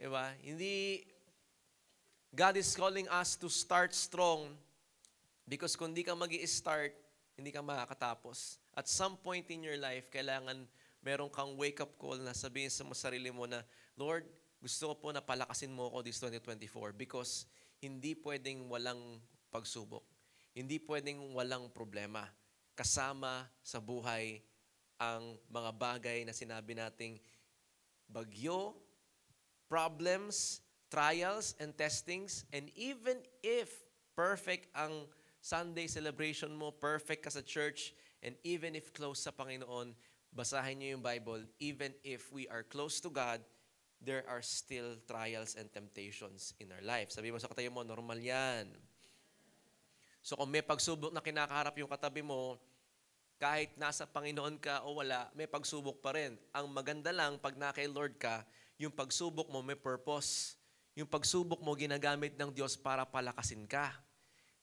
Diba? Hindi, God is calling us to start strong because kung di ka mag start hindi ka makakatapos. At some point in your life, kailangan meron kang wake-up call na sabihin sa mo sarili mo na, Lord, gusto ko po na palakasin mo ako this 2024 because hindi pwedeng walang pagsubok. Hindi pwedeng walang problema. Kasama sa buhay ang mga bagay na sinabi nating bagyo, problems, trials, and testings. And even if perfect ang Sunday celebration mo, perfect ka sa church, and even if close sa Panginoon, basahin niyo yung Bible, even if we are close to God, there are still trials and temptations in our life. Sabi mo sa katayo mo, normal yan. So kung may pagsubok na kinakaharap yung katabi mo, kahit nasa Panginoon ka o wala, may pagsubok pa rin. Ang maganda lang, pag na kay Lord ka, yung pagsubok mo may purpose. Yung pagsubok mo ginagamit ng Diyos para palakasin ka.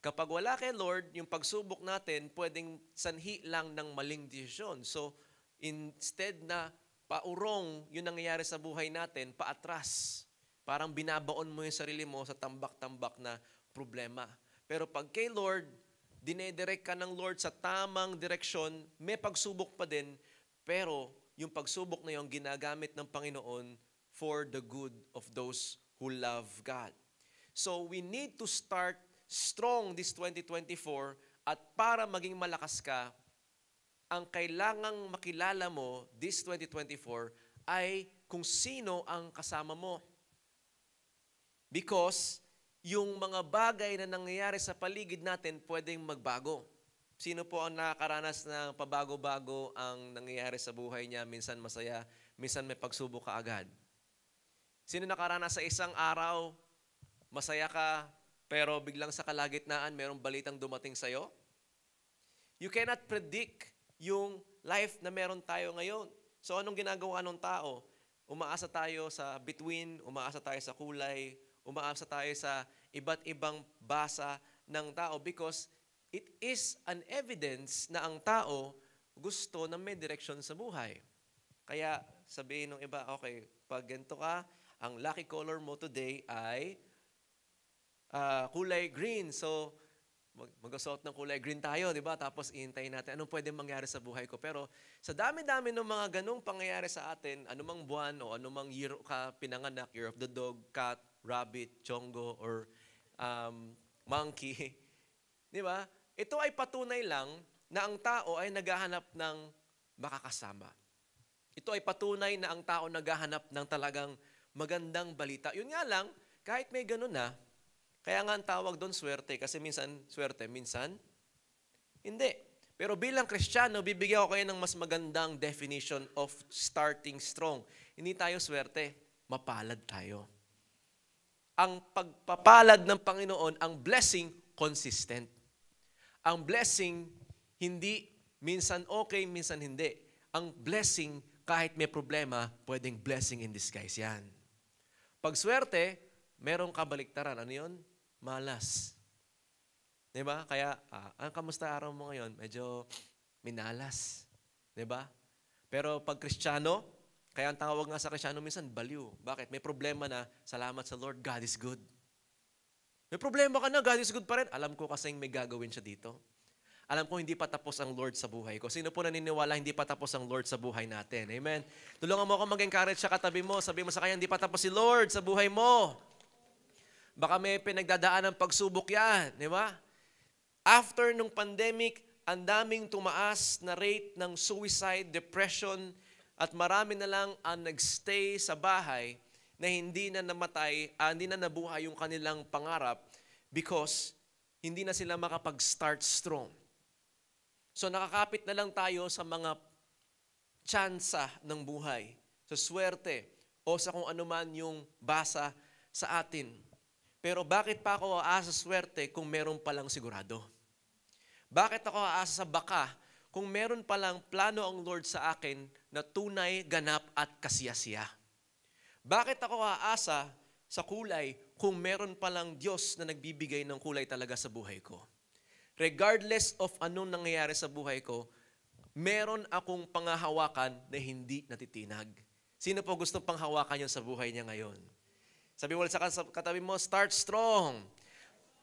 Kapag wala kay Lord, yung pagsubok natin pwedeng sanhi lang ng maling desisyon. So, instead na paurong yung nangyayari sa buhay natin, paatras. Parang binabaon mo yung sarili mo sa tambak-tambak na problema. Pero pag kay Lord, dinedirect ka ng Lord sa tamang direksyon, may pagsubok pa din, pero yung pagsubok na yung ginagamit ng Panginoon for the good of those who love God. So we need to start strong this 2024 at para maging malakas ka, ang kailangang makilala mo this 2024 ay kung sino ang kasama mo. Because yung mga bagay na nangyayari sa paligid natin pwedeng magbago. Sino po ang nakakaranas ng pabago-bago ang nangyayari sa buhay niya? Minsan masaya, minsan may pagsubok ka agad. Sino nakaranas sa isang araw, masaya ka, pero biglang sa kalagitnaan, mayroong balitang dumating sa'yo? You cannot predict yung life na meron tayo ngayon. So anong ginagawa ng tao? Umaasa tayo sa between, umaasa tayo sa kulay, umaasa tayo sa iba't ibang basa ng tao because it is an evidence na ang tao gusto na may direksyon sa buhay. Kaya sabihin ng iba, okay, pag ganito ka, ang lucky color mo today ay uh, kulay green. So, mag ng kulay green tayo, di ba? Tapos ihintayin natin anong pwede mangyari sa buhay ko. Pero sa dami-dami ng mga ganong pangyayari sa atin, anumang buwan o anumang year ka pinanganak, year of the dog, cat, rabbit, chongo, or um, monkey, di ba? Ito ay patunay lang na ang tao ay naghahanap ng makakasama. Ito ay patunay na ang tao naghahanap ng talagang magandang balita. Yun nga lang, kahit may ganun na, kaya nga ang tawag doon swerte, kasi minsan swerte, minsan hindi. Pero bilang Kristiyano, bibigyan ko kayo ng mas magandang definition of starting strong. Hindi tayo swerte, mapalad tayo. Ang pagpapalad ng Panginoon, ang blessing, consistent. Ang blessing, hindi minsan okay, minsan hindi. Ang blessing, kahit may problema, pwedeng blessing in disguise yan. Pag merong kabaliktaran. Ano yun? Malas. Di ba? Kaya, ah, ang ah, kamusta araw mo ngayon? Medyo minalas. Di ba? Pero pag kristyano, kaya ang tawag nga sa kristyano minsan, baliw. Bakit? May problema na, salamat sa Lord, God is good. May problema ka na, God is good pa rin. Alam ko kasing may gagawin siya dito alam ko hindi pa tapos ang Lord sa buhay ko. Sino po naniniwala hindi pa tapos ang Lord sa buhay natin? Amen. Tulungan mo ako mag-encourage sa katabi mo. Sabi mo sa kanya, hindi pa tapos si Lord sa buhay mo. Baka may pinagdadaan ng pagsubok yan. Di ba? After nung pandemic, ang daming tumaas na rate ng suicide, depression, at marami na lang ang nagstay sa bahay na hindi na namatay, ah, hindi na nabuhay yung kanilang pangarap because hindi na sila makapag-start strong. So nakakapit na lang tayo sa mga tsansa ng buhay, sa swerte, o sa kung ano man yung basa sa atin. Pero bakit pa ako aasa sa swerte kung meron palang sigurado? Bakit ako aasa sa baka kung meron palang plano ang Lord sa akin na tunay, ganap at kasiyasiya? Bakit ako aasa sa kulay kung meron palang Diyos na nagbibigay ng kulay talaga sa buhay ko? regardless of anong nangyayari sa buhay ko, meron akong pangahawakan na hindi natitinag. Sino po gusto panghawakan yun sa buhay niya ngayon? Sabi mo sa katabi mo, start strong.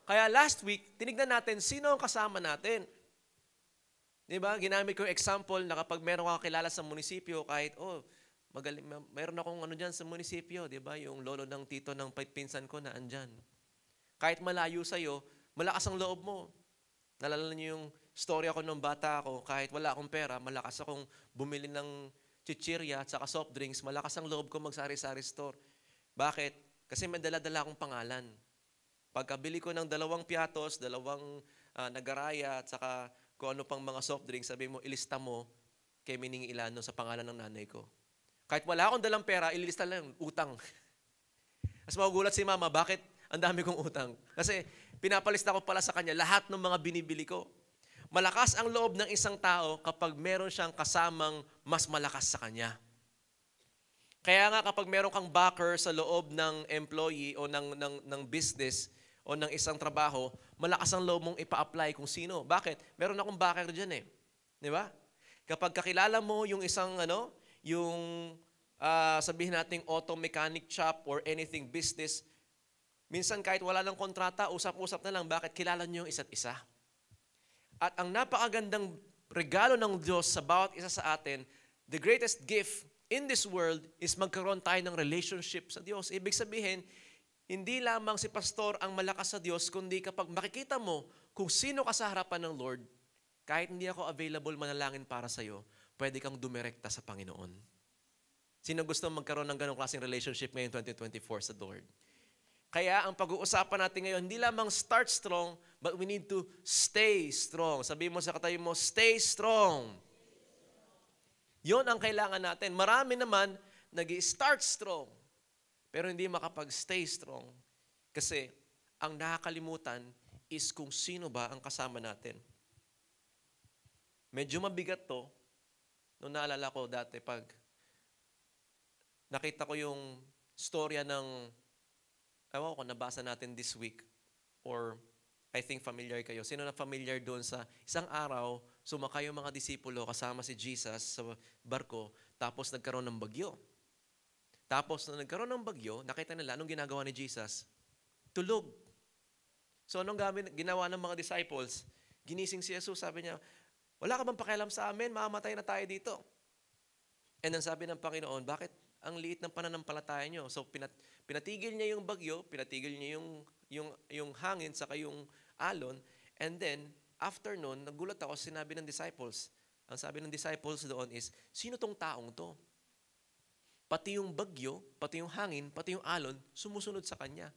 Kaya last week, tinignan natin sino ang kasama natin. Di ba? Ginamit ko yung example na kapag meron akong kilala sa munisipyo, kahit, oh, magaling, meron akong ano dyan sa munisipyo, di ba? Yung lolo ng tito ng pinsan ko na andyan. Kahit malayo sa'yo, malakas ang loob mo. Nalala niyo yung story ako nung bata ako, kahit wala akong pera, malakas akong bumili ng chichirya at saka soft drinks, malakas ang loob ko magsari-sari store. Bakit? Kasi may dala-dala akong pangalan. Pagkabili ko ng dalawang piatos, dalawang uh, nagaraya at saka kung ano pang mga soft drinks, sabi mo, ilista mo kay Mining Ilano sa pangalan ng nanay ko. Kahit wala akong dalang pera, ililista lang utang. Mas magugulat si mama, bakit ang dami kong utang. Kasi pinapalista ko pala sa kanya lahat ng mga binibili ko. Malakas ang loob ng isang tao kapag meron siyang kasamang mas malakas sa kanya. Kaya nga kapag meron kang backer sa loob ng employee o ng, ng, ng business o ng isang trabaho, malakas ang loob mong ipa-apply kung sino. Bakit? Meron akong backer dyan eh. Di ba? Kapag kakilala mo yung isang ano, yung uh, sabihin nating auto mechanic shop or anything business, Minsan kahit wala ng kontrata, usap-usap na lang bakit kilala niyo yung isa't isa. At ang napakagandang regalo ng Diyos sa bawat isa sa atin, the greatest gift in this world is magkaroon tayo ng relationship sa Diyos. Ibig sabihin, hindi lamang si pastor ang malakas sa Diyos, kundi kapag makikita mo kung sino ka sa harapan ng Lord, kahit hindi ako available manalangin para sa iyo, pwede kang dumirekta sa Panginoon. Sino gusto magkaroon ng ganong klaseng relationship ngayong 2024 sa Lord? Kaya ang pag-uusapan natin ngayon, hindi lamang start strong, but we need to stay strong. Sabi mo sa katabi mo, stay strong. Yon ang kailangan natin. Marami naman nag start strong, pero hindi makapag-stay strong. Kasi ang nakakalimutan is kung sino ba ang kasama natin. Medyo mabigat to, nung naalala ko dati pag nakita ko yung storya ng ewan ko kung nabasa natin this week or I think familiar kayo. Sino na familiar doon sa isang araw, sumakay yung mga disipulo kasama si Jesus sa barko, tapos nagkaroon ng bagyo. Tapos na nagkaroon ng bagyo, nakita nila anong ginagawa ni Jesus? Tulog. So anong gamit, ginawa ng mga disciples? Ginising si Jesus, sabi niya, wala ka bang pakialam sa amin? Mamamatay na tayo dito. And ang sabi ng Panginoon, bakit ang liit ng pananampalataya nyo. So pinat, pinatigil niya yung bagyo, pinatigil niya yung, yung, yung hangin, saka yung alon. And then, after nun, nagulat ako, sinabi ng disciples. Ang sabi ng disciples doon is, sino tong taong to? Pati yung bagyo, pati yung hangin, pati yung alon, sumusunod sa kanya.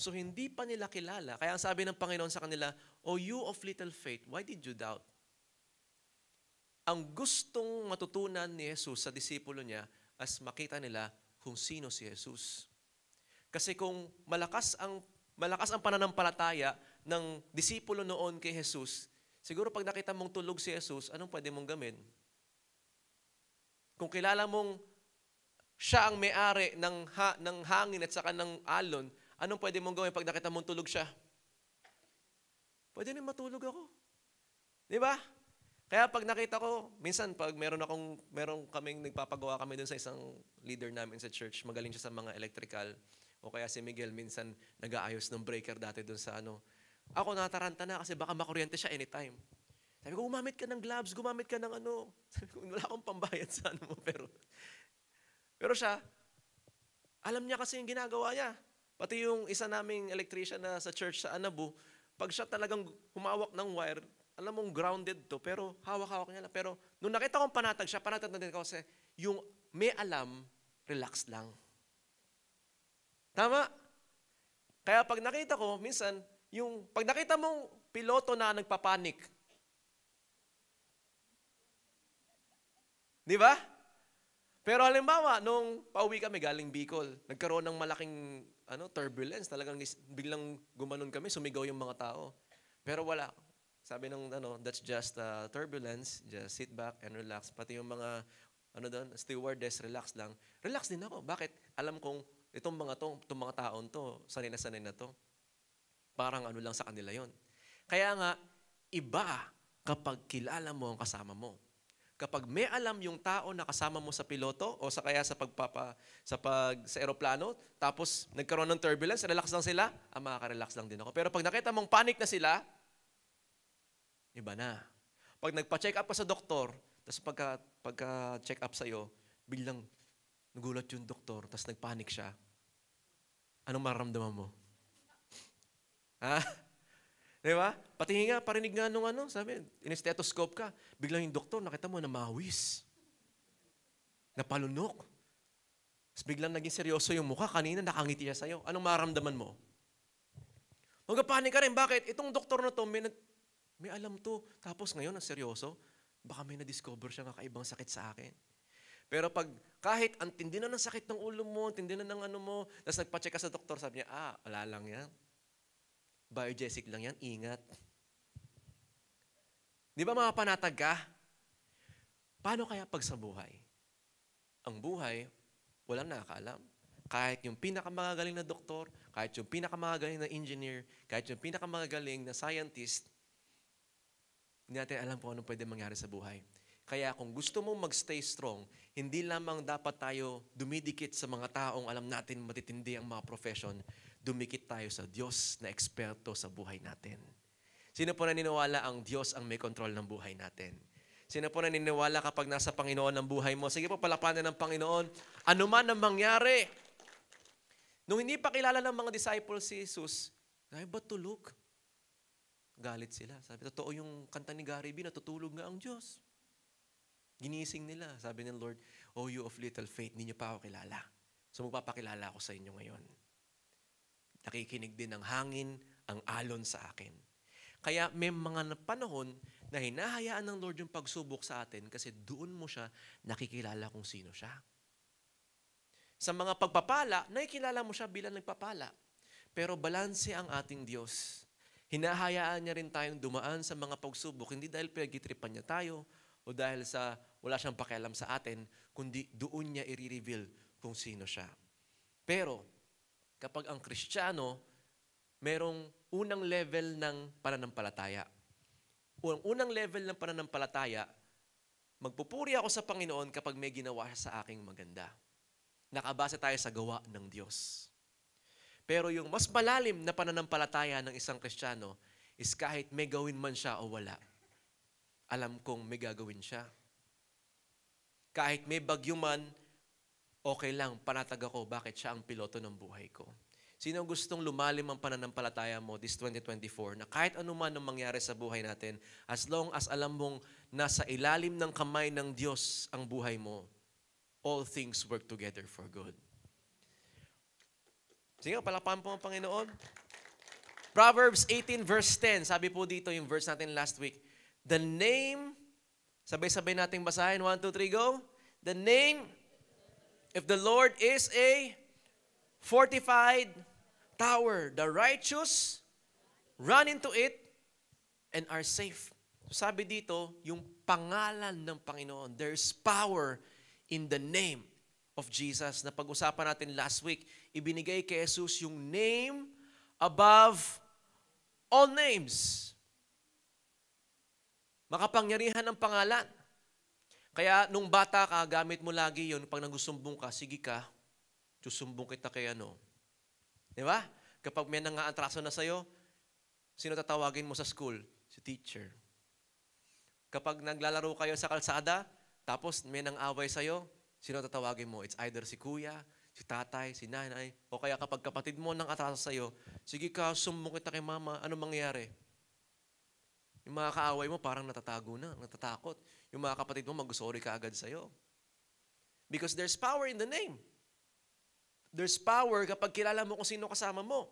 So hindi pa nila kilala. Kaya ang sabi ng Panginoon sa kanila, O you of little faith, why did you doubt? Ang gustong matutunan ni Jesus sa disipulo niya as makita nila kung sino si Jesus. Kasi kung malakas ang malakas ang pananampalataya ng disipulo noon kay Jesus, siguro pag nakita mong tulog si Jesus, anong pwede mong gamin? Kung kilala mong siya ang may-ari ng, ha, ng hangin at saka ng alon, anong pwede mong gawin pag nakita mong tulog siya? Pwede na matulog ako. Di ba? Kaya pag nakita ko, minsan pag meron akong meron kaming nagpapagawa kami dun sa isang leader namin sa church, magaling siya sa mga electrical o kaya si Miguel minsan nag-aayos ng breaker dati dun sa ano. Ako nataranta na kasi baka makuryente siya anytime. Sabi ko, gumamit ka ng gloves, gumamit ka ng ano. Sabi ko, wala akong pambayad sa ano mo. Pero, pero siya, alam niya kasi yung ginagawa niya. Pati yung isa naming electrician na sa church sa Anabu, pag siya talagang humawak ng wire, alam mong grounded to, pero hawak-hawak niya lang. Pero nung nakita kong panatag siya, panatag na din ako kasi yung may alam, relax lang. Tama? Kaya pag nakita ko, minsan, yung pag nakita mong piloto na nagpapanik, di ba? Pero halimbawa, nung pauwi kami galing Bicol, nagkaroon ng malaking ano, turbulence. Talagang biglang gumanon kami, sumigaw yung mga tao. Pero wala, sabi nung ano, that's just uh, turbulence, just sit back and relax. Pati yung mga ano doon, stewardess, relax lang. Relax din ako. Bakit? Alam kong itong mga to, itong mga taon to, sanay na sanay na to. Parang ano lang sa kanila yon. Kaya nga, iba kapag kilala mo ang kasama mo. Kapag may alam yung tao na kasama mo sa piloto o sa kaya sa pagpapa sa pag sa eroplano, tapos nagkaroon ng turbulence, relax lang sila, ah, makaka-relax lang din ako. Pero pag nakita mong panic na sila, iba na. Pag nagpa-check up ka sa doktor, tapos pagka, pagka-check up sa'yo, biglang nagulat yung doktor, tapos nagpanik siya. Anong maramdaman mo? Ha? Di ba? Pati nga, parinig nga nung ano, sabi, in-stethoscope ka, biglang yung doktor, nakita mo na mawis. Napalunok. Tapos biglang naging seryoso yung mukha, kanina nakangiti siya sa'yo. Anong maramdaman mo? Magpapanik ka rin. Bakit? Itong doktor na to, may, may alam to. Tapos ngayon, ang seryoso, baka may na-discover siya kakaibang sakit sa akin. Pero pag kahit ang tindi na ng sakit ng ulo mo, tindi na ng ano mo, tapos nagpa-check ka sa doktor, sabi niya, ah, wala lang yan. Biogesic lang yan, ingat. Di ba mapapanatag ka? Paano kaya pag sa buhay? Ang buhay, walang nakakaalam. Kahit yung pinakamagaling na doktor, kahit yung pinakamagaling na engineer, kahit yung pinakamagaling na scientist, hindi natin alam kung anong pwede mangyari sa buhay. Kaya kung gusto mong magstay strong, hindi lamang dapat tayo dumidikit sa mga taong alam natin matitindi ang mga profession, dumikit tayo sa Diyos na eksperto sa buhay natin. Sino po naniniwala ang Diyos ang may control ng buhay natin? Sino po naniniwala kapag nasa Panginoon ang buhay mo? Sige po, palapanan ng Panginoon. Ano man ang mangyari. Nung hindi pa kilala ng mga disciples si Jesus, ay ba't tulog? Galit sila. Sabi, totoo yung kanta ni Gary B, natutulog nga ang Diyos. Ginising nila. Sabi ng Lord, Oh, you of little faith, hindi niyo pa ako kilala. So magpapakilala ako sa inyo ngayon. Nakikinig din ng hangin, ang alon sa akin. Kaya may mga panahon na hinahayaan ng Lord yung pagsubok sa atin kasi doon mo siya nakikilala kung sino siya. Sa mga pagpapala, nakikilala mo siya bilang nagpapala. Pero balanse ang ating Diyos. Hinahayaan niya rin tayong dumaan sa mga pagsubok, hindi dahil pinagtitripan niya tayo o dahil sa wala siyang pakialam sa atin, kundi doon niya i-reveal kung sino siya. Pero, kapag ang Kristiyano, merong unang level ng pananampalataya. Ang unang level ng pananampalataya, magpupuri ako sa Panginoon kapag may ginawa siya sa aking maganda. Nakabasa tayo sa gawa ng Diyos. Pero yung mas malalim na pananampalataya ng isang Kristiyano is kahit may gawin man siya o wala, alam kong may gagawin siya. Kahit may bagyo man, okay lang, panatag ako, bakit siya ang piloto ng buhay ko. Sino gustong lumalim ang pananampalataya mo this 2024 na kahit anuman ang mangyari sa buhay natin, as long as alam mong nasa ilalim ng kamay ng Diyos ang buhay mo, all things work together for good. Sige, palapahan po ang Panginoon. Proverbs 18 verse 10, sabi po dito yung verse natin last week. The name, sabay-sabay nating basahin, 1, 2, 3, go. The name, if the Lord is a fortified tower, the righteous run into it and are safe. sabi dito, yung pangalan ng Panginoon, there's power in the name of Jesus na pag-usapan natin last week ibinigay kay Jesus yung name above all names. Makapangyarihan ng pangalan. Kaya nung bata ka, gamit mo lagi yon Pag nagusumbong ka, sige ka, susumbong kita kay ano. Di ba? Kapag may nangaantraso na sa'yo, sino tatawagin mo sa school? Si teacher. Kapag naglalaro kayo sa kalsada, tapos may nang away sa'yo, sino tatawagin mo? It's either si kuya, si tatay, si nanay, o kaya kapag kapatid mo nang atraso sa'yo, sige ka, sumbong kita kay mama, ano mangyayari? Yung mga kaaway mo parang natatago na, natatakot. Yung mga kapatid mo mag-sorry ka agad sa'yo. Because there's power in the name. There's power kapag kilala mo kung sino kasama mo.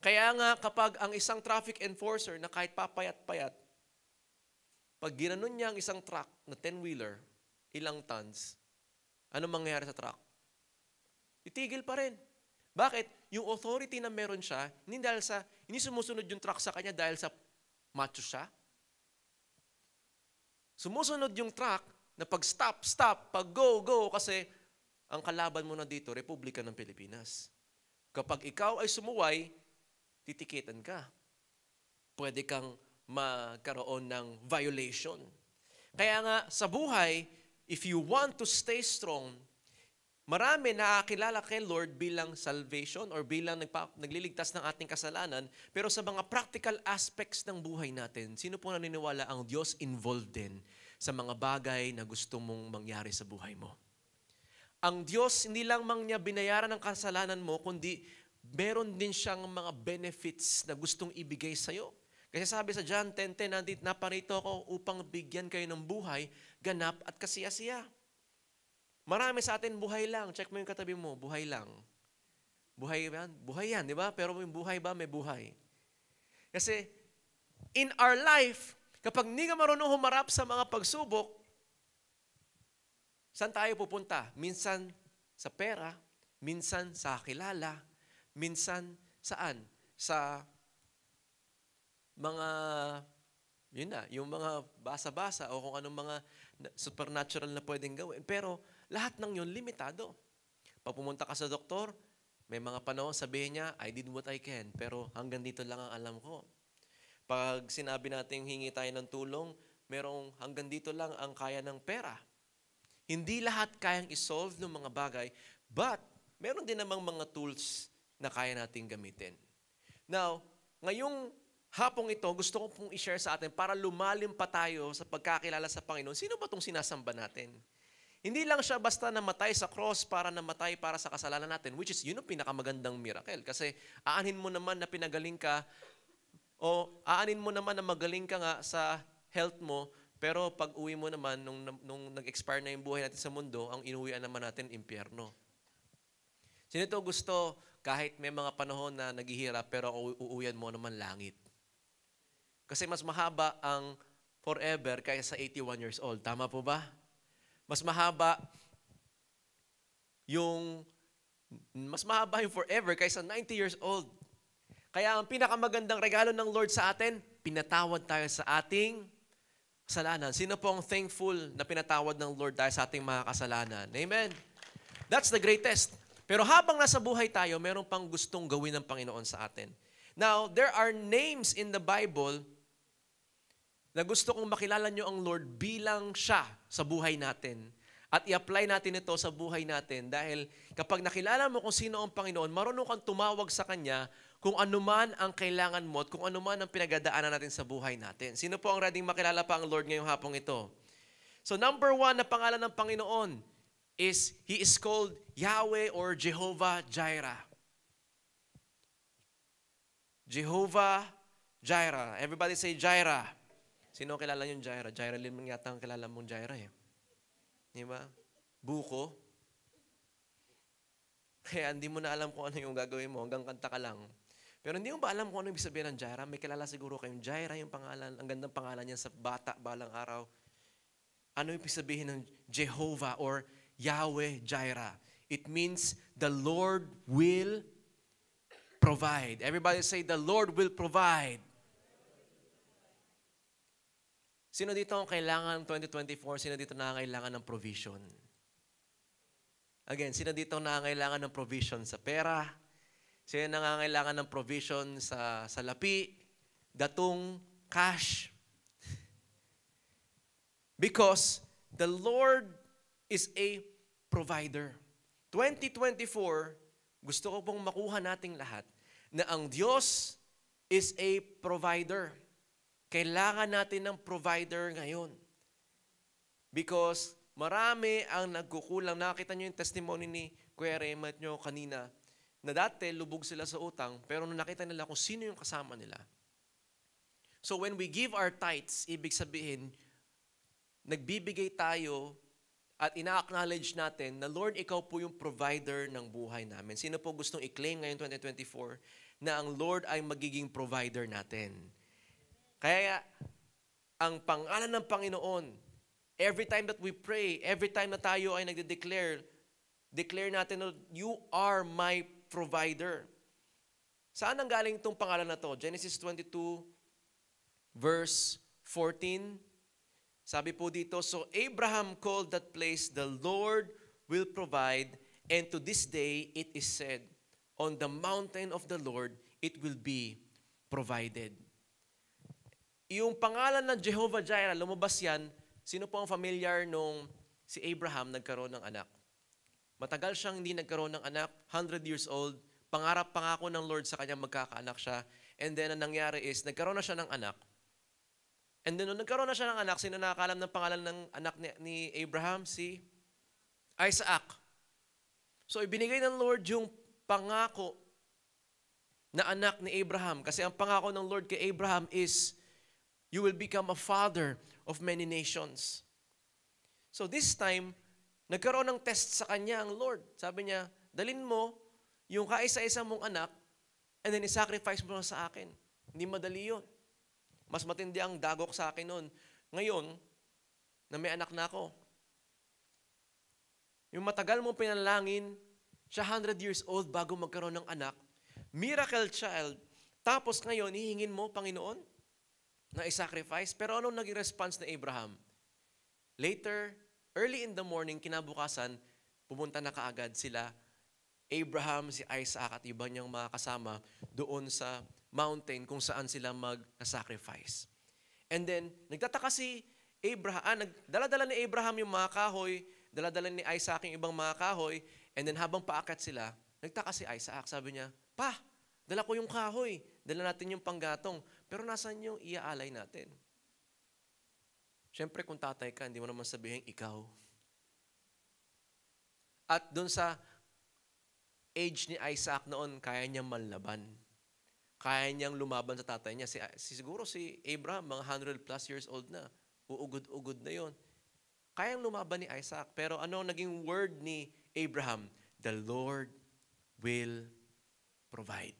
Kaya nga kapag ang isang traffic enforcer na kahit papayat-payat, pag ginanon niya ang isang truck na 10-wheeler, ilang tons, Anong mangyayari sa truck? Titigil pa rin. Bakit? Yung authority na meron siya, hindi dahil sa, hindi sumusunod yung truck sa kanya dahil sa macho siya. Sumusunod yung truck na pag stop, stop, pag go, go, kasi ang kalaban mo na dito, Republika ng Pilipinas. Kapag ikaw ay sumuway, titikitan ka. Pwede kang magkaroon ng violation. Kaya nga, sa buhay, if you want to stay strong, marami na nakakilala kay Lord bilang salvation or bilang nagpa- nagliligtas ng ating kasalanan, pero sa mga practical aspects ng buhay natin, sino po naniniwala ang Diyos involved din sa mga bagay na gusto mong mangyari sa buhay mo? Ang Diyos hindi lang mang niya binayaran ang kasalanan mo, kundi meron din siyang mga benefits na gustong ibigay sa iyo kasi sabi sa John 10.10, nandit naparito ako upang bigyan kayo ng buhay, ganap at kasiyasiya. Marami sa atin buhay lang. Check mo yung katabi mo, buhay lang. Buhay yan, buhay yan, di ba? Pero yung buhay ba, may buhay. Kasi in our life, kapag hindi ka marunong humarap sa mga pagsubok, saan tayo pupunta? Minsan sa pera, minsan sa kilala, minsan saan? Sa mga, yun na, yung mga basa-basa o kung anong mga supernatural na pwedeng gawin. Pero lahat ng yun, limitado. Papumunta ka sa doktor, may mga panahon sabihin niya, I did what I can, pero hanggang dito lang ang alam ko. Pag sinabi natin hingi tayo ng tulong, merong hanggang dito lang ang kaya ng pera. Hindi lahat kayang isolve ng mga bagay, but meron din namang mga tools na kaya nating gamitin. Now, ngayong hapong ito, gusto ko pong i-share sa atin para lumalim pa tayo sa pagkakilala sa Panginoon. Sino ba itong sinasamba natin? Hindi lang siya basta namatay sa cross para namatay para sa kasalanan natin, which is yun ang pinakamagandang miracle. Kasi aanin mo naman na pinagaling ka, o aanin mo naman na magaling ka nga sa health mo, pero pag uwi mo naman, nung, nung nag-expire na yung buhay natin sa mundo, ang inuwian naman natin, impyerno. Sino to gusto kahit may mga panahon na naghihirap, pero uuwian mo naman langit? Kasi mas mahaba ang forever kaysa 81 years old. Tama po ba? Mas mahaba yung mas mahaba yung forever kaysa 90 years old. Kaya ang pinakamagandang regalo ng Lord sa atin, pinatawad tayo sa ating kasalanan. Sino po ang thankful na pinatawad ng Lord tayo sa ating mga kasalanan? Amen. That's the greatest. Pero habang nasa buhay tayo, meron pang gustong gawin ng Panginoon sa atin. Now, there are names in the Bible na gusto kong makilala nyo ang Lord bilang siya sa buhay natin. At i-apply natin ito sa buhay natin dahil kapag nakilala mo kung sino ang Panginoon, marunong kang tumawag sa Kanya kung anuman ang kailangan mo at kung anuman ang pinagadaanan natin sa buhay natin. Sino po ang ready makilala pa ang Lord ngayong hapong ito? So number one na pangalan ng Panginoon is He is called Yahweh or Jehovah Jireh. Jehovah Jireh. Everybody say Jireh. Sino kilala yung Jaira? Jaira Lim yata ang kilala mong Jaira eh. Di ba? Buko. Kaya hindi mo na alam kung ano yung gagawin mo hanggang kanta ka lang. Pero hindi mo ba alam kung ano ibig sabihin ng Jaira? May kilala siguro kayong Jaira yung pangalan. Ang gandang pangalan niya sa bata balang araw. Ano yung sabihin ng Jehovah or Yahweh Jaira? It means the Lord will provide. Everybody say, the Lord will provide. Sino dito ang kailangan ng 2024? Sino dito na kailangan ng provision? Again, sino dito na kailangan ng provision sa pera? Sino na kailangan ng provision sa, sa lapi, datong, cash? Because the Lord is a provider. 2024, gusto ko pong makuha nating lahat na ang Diyos is a provider. Kailangan natin ng provider ngayon. Because marami ang nagkukulang. Nakita nyo yung testimony ni Kuya Remat nyo kanina na dati lubog sila sa utang pero nung nakita nila kung sino yung kasama nila. So when we give our tithes, ibig sabihin, nagbibigay tayo at ina-acknowledge natin na Lord, ikaw po yung provider ng buhay namin. Sino po gustong i-claim ngayon 2024 na ang Lord ay magiging provider natin? Kaya ang pangalan ng Panginoon, every time that we pray, every time na tayo ay nagde-declare, declare natin, Lord, you are my provider. Saan ang galing itong pangalan na to? Genesis 22, verse 14. Sabi po dito, So Abraham called that place, The Lord will provide, and to this day it is said, On the mountain of the Lord it will be provided. Yung pangalan ng Jehovah Jireh, lumabas yan. Sino po ang familiar nung si Abraham nagkaroon ng anak? Matagal siyang hindi nagkaroon ng anak, 100 years old. Pangarap pangako ng Lord sa kanya magkakaanak siya. And then ang nangyari is, nagkaroon na siya ng anak. And then nung nagkaroon na siya ng anak, sino nakakalam ng pangalan ng anak ni, ni Abraham? Si Isaac. So ibinigay ng Lord yung pangako na anak ni Abraham. Kasi ang pangako ng Lord kay Abraham is You will become a father of many nations. So this time, nagkaroon ng test sa kanya ang Lord. Sabi niya, dalin mo yung kaisa-isa mong anak and then isacrifice mo sa akin. Hindi madali yun. Mas matindi ang dagok sa akin noon. Ngayon, na may anak na ako. Yung matagal mong pinalangin, siya 100 years old bago magkaroon ng anak, miracle child, tapos ngayon, hihingin mo, Panginoon, na isacrifice. Pero ano naging response ni Abraham? Later, early in the morning, kinabukasan, pumunta na kaagad sila, Abraham, si Isaac at iba niyang mga kasama doon sa mountain kung saan sila mag-sacrifice. And then, nagtataka si Abraham, ah, nagdala-dala ni Abraham yung mga kahoy, dala-dala ni Isaac yung ibang mga kahoy, and then habang paakat sila, nagtaka si Isaac, sabi niya, Pa, dala ko yung kahoy, dala natin yung panggatong. Pero nasaan yung iaalay natin? Siyempre, kung tatay ka, hindi mo naman sabihin, ikaw. At doon sa age ni Isaac noon, kaya niyang manlaban. Kaya niyang lumaban sa tatay niya. Si, siguro si Abraham, mga 100 plus years old na. Uugod-ugod na yon. Kayang lumaban ni Isaac. Pero ano ang naging word ni Abraham? The Lord will provide.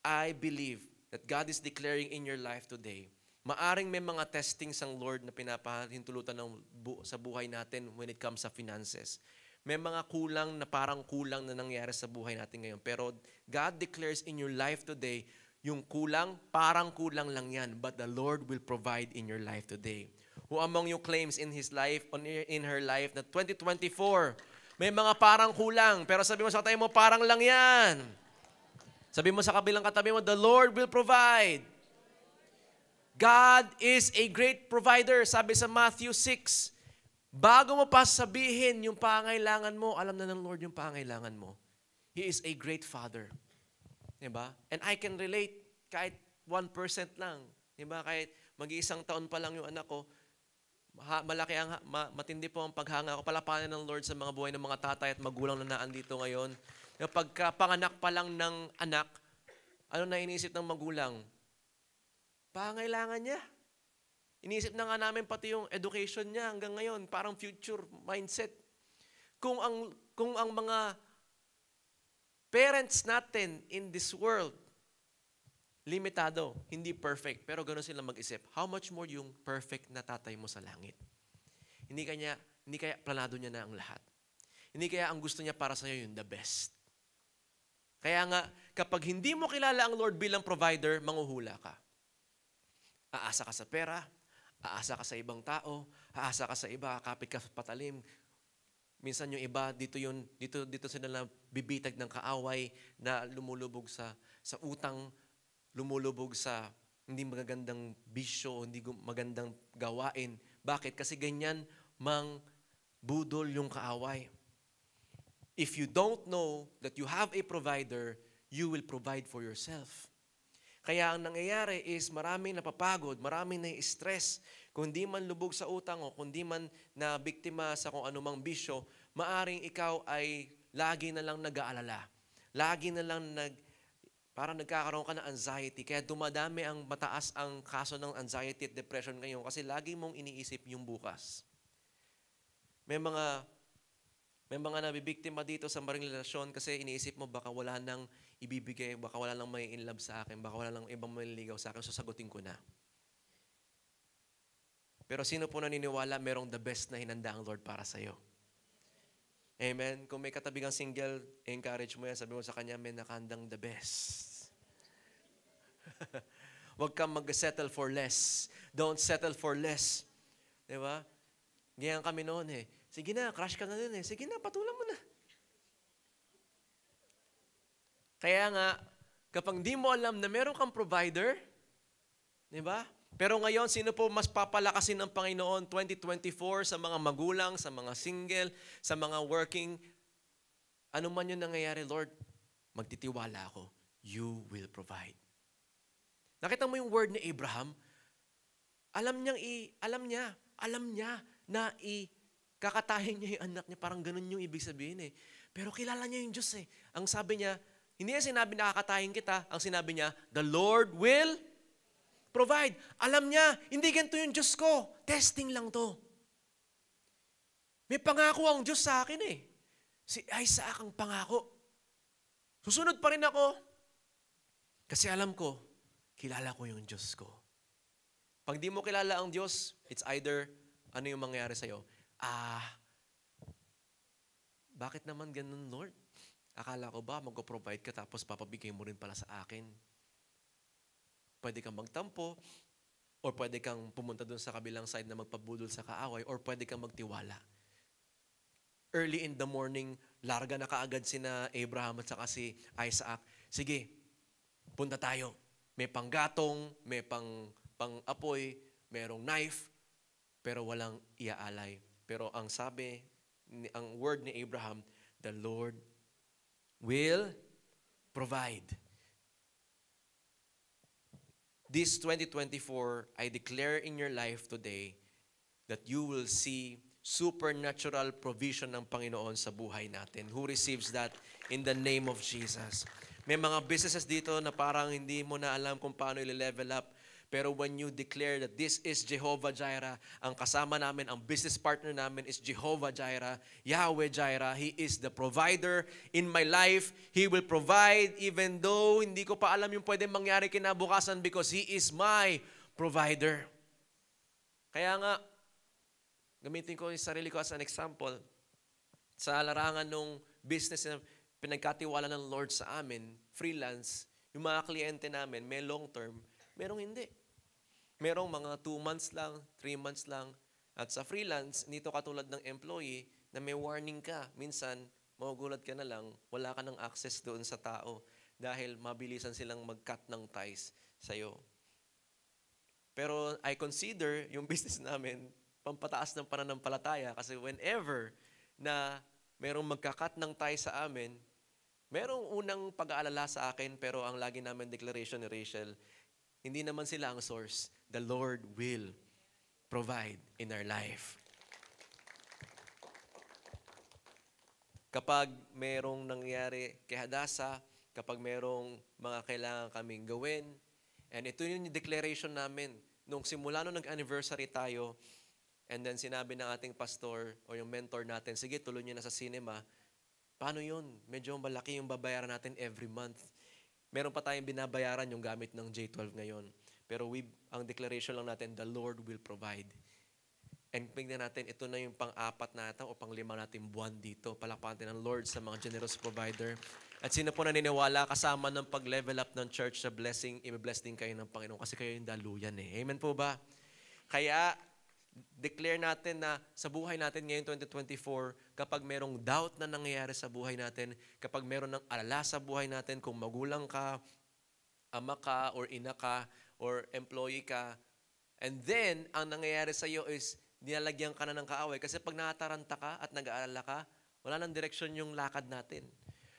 I believe that God is declaring in your life today, maaring may mga testings ang Lord na pinapahintulutan ng bu- sa buhay natin when it comes sa finances. May mga kulang na parang kulang na nangyari sa buhay natin ngayon. Pero God declares in your life today, yung kulang, parang kulang lang yan, but the Lord will provide in your life today. Who among you claims in his life, on in her life, na 2024, may mga parang kulang, pero sabi mo sa tayo mo, parang lang yan. Sabi mo sa kabilang katabi mo, the Lord will provide. God is a great provider. Sabi sa Matthew 6, bago mo pa sabihin yung pangailangan mo, alam na ng Lord yung pangailangan mo. He is a great father. Diba? And I can relate kahit 1% lang. Diba? Kahit mag-iisang taon pa lang yung anak ko, ha, malaki ang, ma, matindi po ang paghanga ko, palapanin ng Lord sa mga buhay ng mga tatay at magulang na naan dito ngayon na pagkapanganak pa lang ng anak, ano na iniisip ng magulang? Pangailangan niya. Iniisip na nga namin pati yung education niya hanggang ngayon, parang future mindset. Kung ang, kung ang mga parents natin in this world, limitado, hindi perfect, pero ganoon sila mag-isip, how much more yung perfect na tatay mo sa langit? Hindi kanya, hindi kaya planado niya na ang lahat. Hindi kaya ang gusto niya para sa sa'yo yung the best. Kaya nga, kapag hindi mo kilala ang Lord bilang provider, manguhula ka. Aasa ka sa pera, aasa ka sa ibang tao, aasa ka sa iba, kapit ka sa patalim. Minsan yung iba, dito yun, dito, dito sila bibitag ng kaaway na lumulubog sa, sa utang, lumulubog sa hindi magagandang bisyo, hindi magandang gawain. Bakit? Kasi ganyan mang budol yung kaaway. If you don't know that you have a provider, you will provide for yourself. Kaya ang nangyayari is maraming napapagod, maraming na-stress, kundi man lubog sa utang o kundi man na biktima sa kung anumang bisyo, maaring ikaw ay lagi na lang nag-aalala. Lagi na lang nag, parang nagkakaroon ka ng anxiety. Kaya dumadami ang mataas ang kaso ng anxiety at depression ngayon kasi lagi mong iniisip yung bukas. May mga may mga nabibiktima dito sa maring relasyon kasi iniisip mo baka wala nang ibibigay, baka wala nang may in love sa akin, baka wala nang ibang manliligaw sa akin, so sagutin ko na. Pero sino po naniniwala merong the best na hinanda ang Lord para sa'yo? Amen. Kung may katabi kang single, encourage mo yan. Sabi mo sa kanya, may nakandang the best. Huwag kang mag-settle for less. Don't settle for less. Di ba? Ganyan kami noon eh Sige na, crush ka na din eh. Sige na, patulan mo na. Kaya nga, kapag di mo alam na meron kang provider, di ba? Pero ngayon, sino po mas papalakasin ng Panginoon 2024 sa mga magulang, sa mga single, sa mga working? Ano man yung nangyayari, Lord, magtitiwala ako. You will provide. Nakita mo yung word ni Abraham? Alam niyang i, alam niya, alam niya na i kakatahin niya yung anak niya, parang ganun yung ibig sabihin eh. Pero kilala niya yung Diyos eh. Ang sabi niya, hindi niya sinabi na kakatahin kita, ang sinabi niya, the Lord will provide. Alam niya, hindi ganito yung Diyos ko. Testing lang to. May pangako ang Diyos sa akin eh. Si Isaac ang pangako. Susunod pa rin ako. Kasi alam ko, kilala ko yung Diyos ko. Pag di mo kilala ang Diyos, it's either ano yung mangyayari sa'yo ah, bakit naman ganun, Lord? Akala ko ba mag-provide ka tapos papabigay mo rin pala sa akin? Pwede kang magtampo, or pwede kang pumunta doon sa kabilang side na magpabudol sa kaaway, or pwede kang magtiwala. Early in the morning, larga na kaagad sina Abraham at saka si Isaac. Sige, punta tayo. May panggatong, may pang, pang apoy, merong knife, pero walang iaalay pero ang sabi, ang word ni Abraham, the Lord will provide. This 2024, I declare in your life today that you will see supernatural provision ng Panginoon sa buhay natin. Who receives that in the name of Jesus? May mga businesses dito na parang hindi mo na alam kung paano i-level up. Pero when you declare that this is Jehovah Jireh, ang kasama namin, ang business partner namin is Jehovah Jireh, Yahweh Jireh. He is the provider in my life. He will provide even though hindi ko pa alam yung pwede mangyari kinabukasan because He is my provider. Kaya nga, gamitin ko yung sarili ko as an example sa larangan nung business na pinagkatiwala ng Lord sa amin, freelance, yung mga kliyente namin, may long term, merong hindi merong mga 2 months lang, 3 months lang. At sa freelance, nito katulad ng employee, na may warning ka. Minsan, magugulat ka na lang, wala ka ng access doon sa tao dahil mabilisan silang mag-cut ng ties sa'yo. Pero I consider yung business namin pampataas ng pananampalataya kasi whenever na merong magkakat ng ties sa amin, merong unang pag-aalala sa akin pero ang lagi namin declaration ni Rachel, hindi naman sila ang source. The Lord will provide in our life. Kapag merong nangyari kay Hadasa, kapag merong mga kailangan kaming gawin, and ito yun yung declaration namin. Nung simula nung nag-anniversary tayo, and then sinabi ng ating pastor o yung mentor natin, sige, tuloy nyo na sa cinema, paano yun? Medyo malaki yung babayaran natin every month. Meron pa tayong binabayaran yung gamit ng J12 ngayon. Pero we, ang declaration lang natin, the Lord will provide. And tingnan natin, ito na yung pang-apat na ata o pang-lima natin buwan dito. Palakpakan natin ang Lord sa mga generous provider. At sino po naniniwala, kasama ng pag-level up ng church sa blessing, i-bless din kayo ng Panginoon kasi kayo yung daluyan eh. Amen po ba? Kaya, declare natin na sa buhay natin ngayong 2024, kapag merong doubt na nangyayari sa buhay natin, kapag meron ng alala sa buhay natin, kung magulang ka, ama ka, or ina ka, or employee ka, and then, ang nangyayari sa iyo is, nilalagyan ka na ng kaaway. Kasi pag nataranta ka at nag-aalala ka, wala nang direksyon yung lakad natin.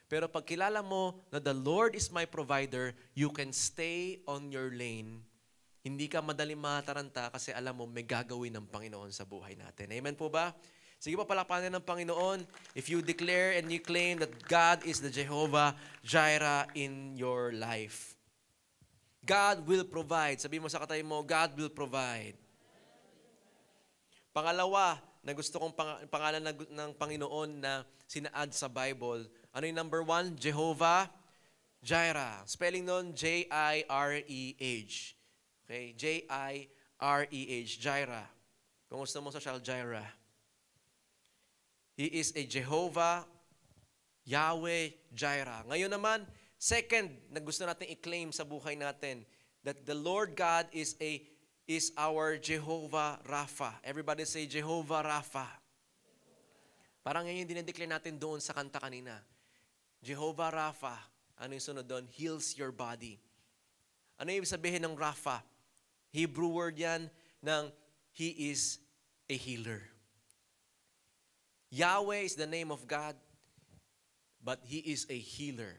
Pero pag kilala mo na the Lord is my provider, you can stay on your lane. Hindi ka madaling mataranta kasi alam mo may gagawin ng Panginoon sa buhay natin. Amen po ba? Sige po, palapanin ng Panginoon. If you declare and you claim that God is the Jehovah Jireh in your life. God will provide. Sabi mo sa katay mo, God will provide. Pangalawa, na gusto kong pang- pangalan ng, ng Panginoon na sinaad sa Bible. Ano yung number one? Jehovah Jireh. Spelling nun, J-I-R-E-H. Okay? J-I-R-E-H. Jireh. Kung gusto mo sa Jireh. He is a Jehovah, Yahweh, Jireh. Ngayon naman, second na gusto natin i-claim sa buhay natin, that the Lord God is a is our Jehovah Rapha. Everybody say Jehovah Rapha. Parang ngayon dinedeclare natin doon sa kanta kanina. Jehovah Rapha, ano yung sunod doon? Heals your body. Ano yung sabihin ng Rapha? Hebrew word yan ng He is a healer. Yahweh is the name of God, but He is a healer.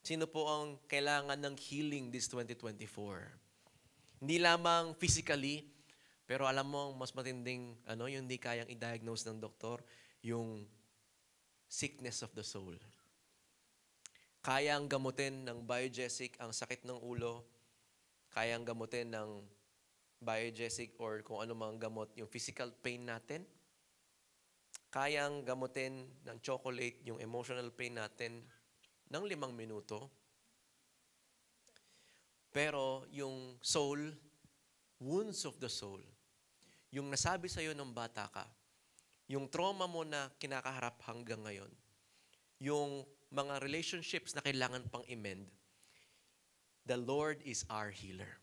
Sino po ang kailangan ng healing this 2024? Hindi lamang physically, pero alam mo, ang mas matinding, ano, yung hindi kayang i-diagnose ng doktor, yung sickness of the soul. Kayang gamutin ng biogesic ang sakit ng ulo, kayang gamutin ng biogesic or kung ano mang gamot yung physical pain natin, kayang gamutin ng chocolate yung emotional pain natin ng limang minuto. Pero yung soul, wounds of the soul, yung nasabi sa'yo ng bata ka, yung trauma mo na kinakaharap hanggang ngayon, yung mga relationships na kailangan pang amend, the Lord is our healer.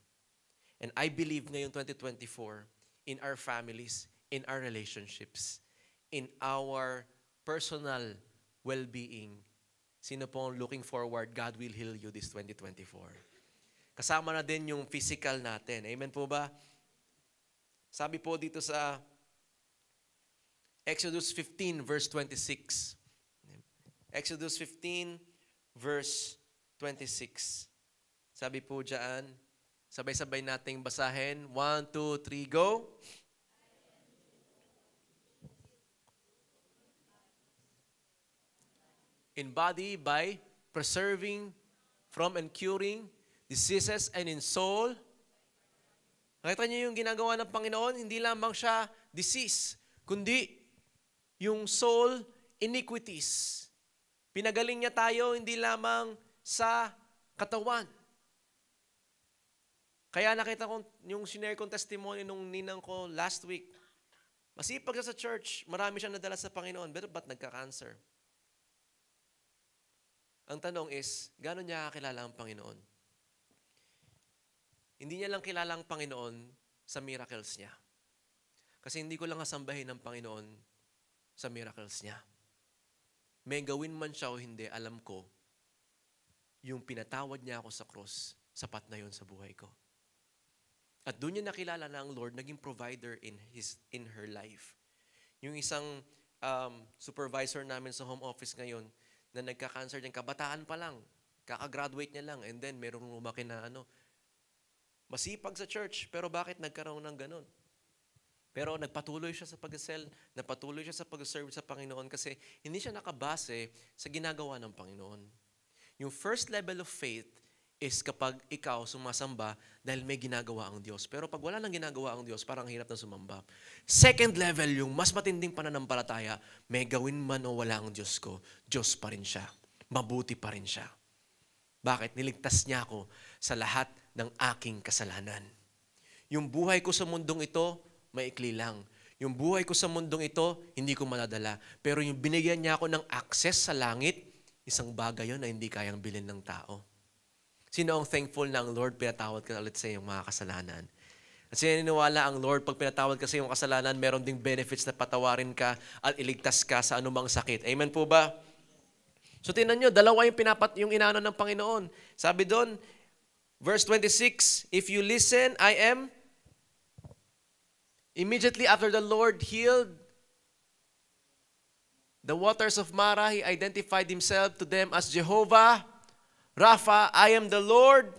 And I believe ngayong 2024, in our families, in our relationships, in our personal well-being. Sino pong looking forward, God will heal you this 2024. Kasama na din yung physical natin. Amen po ba? Sabi po dito sa Exodus 15 verse 26. Exodus 15 verse 26. Sabi po dyan, sabay-sabay nating basahin. 1, 2, 3, go! Go! in body by preserving from and curing diseases and in soul. Nakita niyo yung ginagawa ng Panginoon, hindi lamang siya disease, kundi yung soul iniquities. Pinagaling niya tayo hindi lamang sa katawan. Kaya nakita ko yung sinare kong testimony nung ninang ko last week. Masipag siya sa church, marami siyang nadala sa Panginoon, pero ba't nagka-cancer? Ang tanong is, gano'n niya kakilala ang Panginoon? Hindi niya lang kilala ang Panginoon sa miracles niya. Kasi hindi ko lang asambahin ang Panginoon sa miracles niya. May gawin man siya o hindi, alam ko, yung pinatawad niya ako sa cross, sapat na yon sa buhay ko. At doon niya nakilala na ang Lord naging provider in, his, in her life. Yung isang um, supervisor namin sa home office ngayon, na nagka-cancer din, kabataan pa lang, kakagraduate niya lang, and then merong lumaki na ano, masipag sa church, pero bakit nagkaroon ng ganun? Pero nagpatuloy siya sa pag-sell, napatuloy siya sa pag-serve sa Panginoon kasi hindi siya nakabase sa ginagawa ng Panginoon. Yung first level of faith is kapag ikaw sumasamba dahil may ginagawa ang Diyos. Pero pag wala nang ginagawa ang Diyos, parang hirap na sumamba. Second level, yung mas matinding pananampalataya, may gawin man o wala ang Diyos ko, Diyos pa rin siya. Mabuti pa rin siya. Bakit? Niligtas niya ako sa lahat ng aking kasalanan. Yung buhay ko sa mundong ito, maikli lang. Yung buhay ko sa mundong ito, hindi ko madadala. Pero yung binigyan niya ako ng access sa langit, isang bagay yon na hindi kayang bilhin ng tao. Sino ang thankful na ang Lord pinatawad ka ulit sa iyong mga kasalanan? At sininiwala ang Lord, pag pinatawad ka sa iyong kasalanan, meron ding benefits na patawarin ka at iligtas ka sa anumang sakit. Amen po ba? So tinan nyo, dalawa yung, pinapat, yung inano ng Panginoon. Sabi doon, verse 26, If you listen, I am Immediately after the Lord healed the waters of Mara, he identified himself to them as Jehovah Rapha, I am the Lord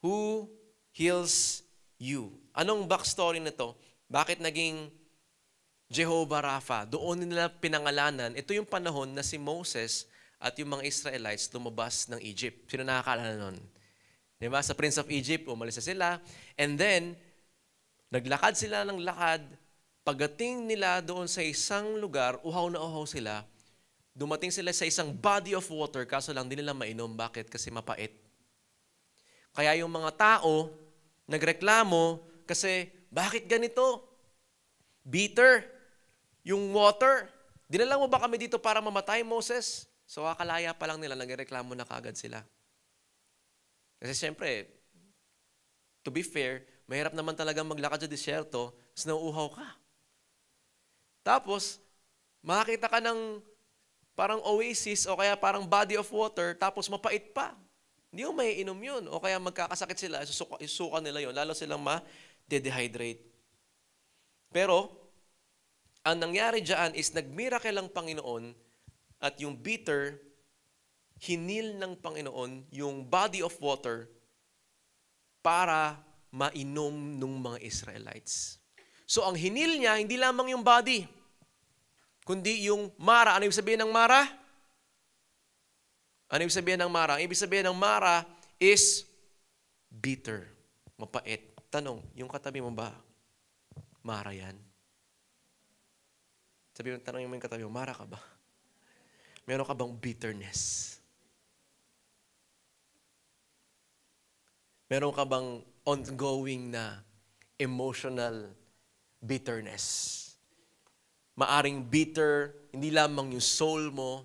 who heals you. Anong backstory na to? Bakit naging Jehovah Rapha? Doon nila pinangalanan. Ito yung panahon na si Moses at yung mga Israelites lumabas ng Egypt. Sino nakakaalala nun? Diba? Sa Prince of Egypt, umalis na sila. And then, naglakad sila ng lakad. Pagating nila doon sa isang lugar, uhaw na uhaw sila. Dumating sila sa isang body of water, kaso lang din nila mainom. Bakit? Kasi mapait. Kaya yung mga tao, nagreklamo kasi, bakit ganito? Bitter. Yung water. Dinala mo ba kami dito para mamatay, Moses? So, akalaya pa lang nila, nagreklamo na kagad sila. Kasi siyempre, to be fair, mahirap naman talaga maglakad sa disyerto, tapos nauuhaw ka. Tapos, makakita ka ng Parang oasis o kaya parang body of water tapos mapait pa. Hindi mo maiinom yun. O kaya magkakasakit sila, isusuka, susuka nila yun. Lalo silang ma-dehydrate. Pero, ang nangyari dyan is nagmiracle lang Panginoon at yung bitter, hinil ng Panginoon yung body of water para mainom ng mga Israelites. So ang hinil niya, hindi lamang yung body kundi yung mara. Ano ibig sabihin ng mara? Ano ibig sabihin ng mara? Ang ibig sabihin ng mara is bitter, mapait. Tanong, yung katabi mo ba, mara yan? Sabi mo, tanong mo yung katabi mo, mara ka ba? Meron ka bang bitterness? Meron ka bang ongoing na emotional bitterness? maaring bitter, hindi lamang yung soul mo,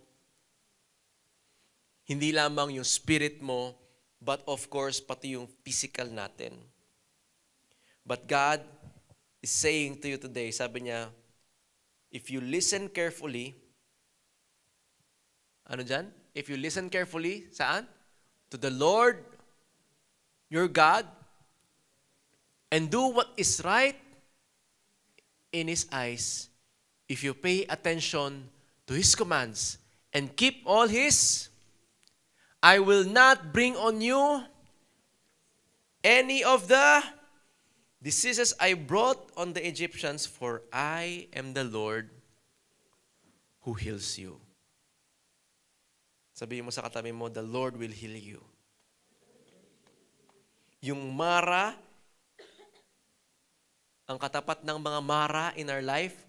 hindi lamang yung spirit mo, but of course, pati yung physical natin. But God is saying to you today, sabi niya, if you listen carefully, ano dyan? If you listen carefully, saan? To the Lord, your God, and do what is right in His eyes, if you pay attention to His commands and keep all His, I will not bring on you any of the diseases I brought on the Egyptians, for I am the Lord who heals you. Sabihin mo sa katabi mo, the Lord will heal you. Yung Mara, ang katapat ng mga Mara in our life,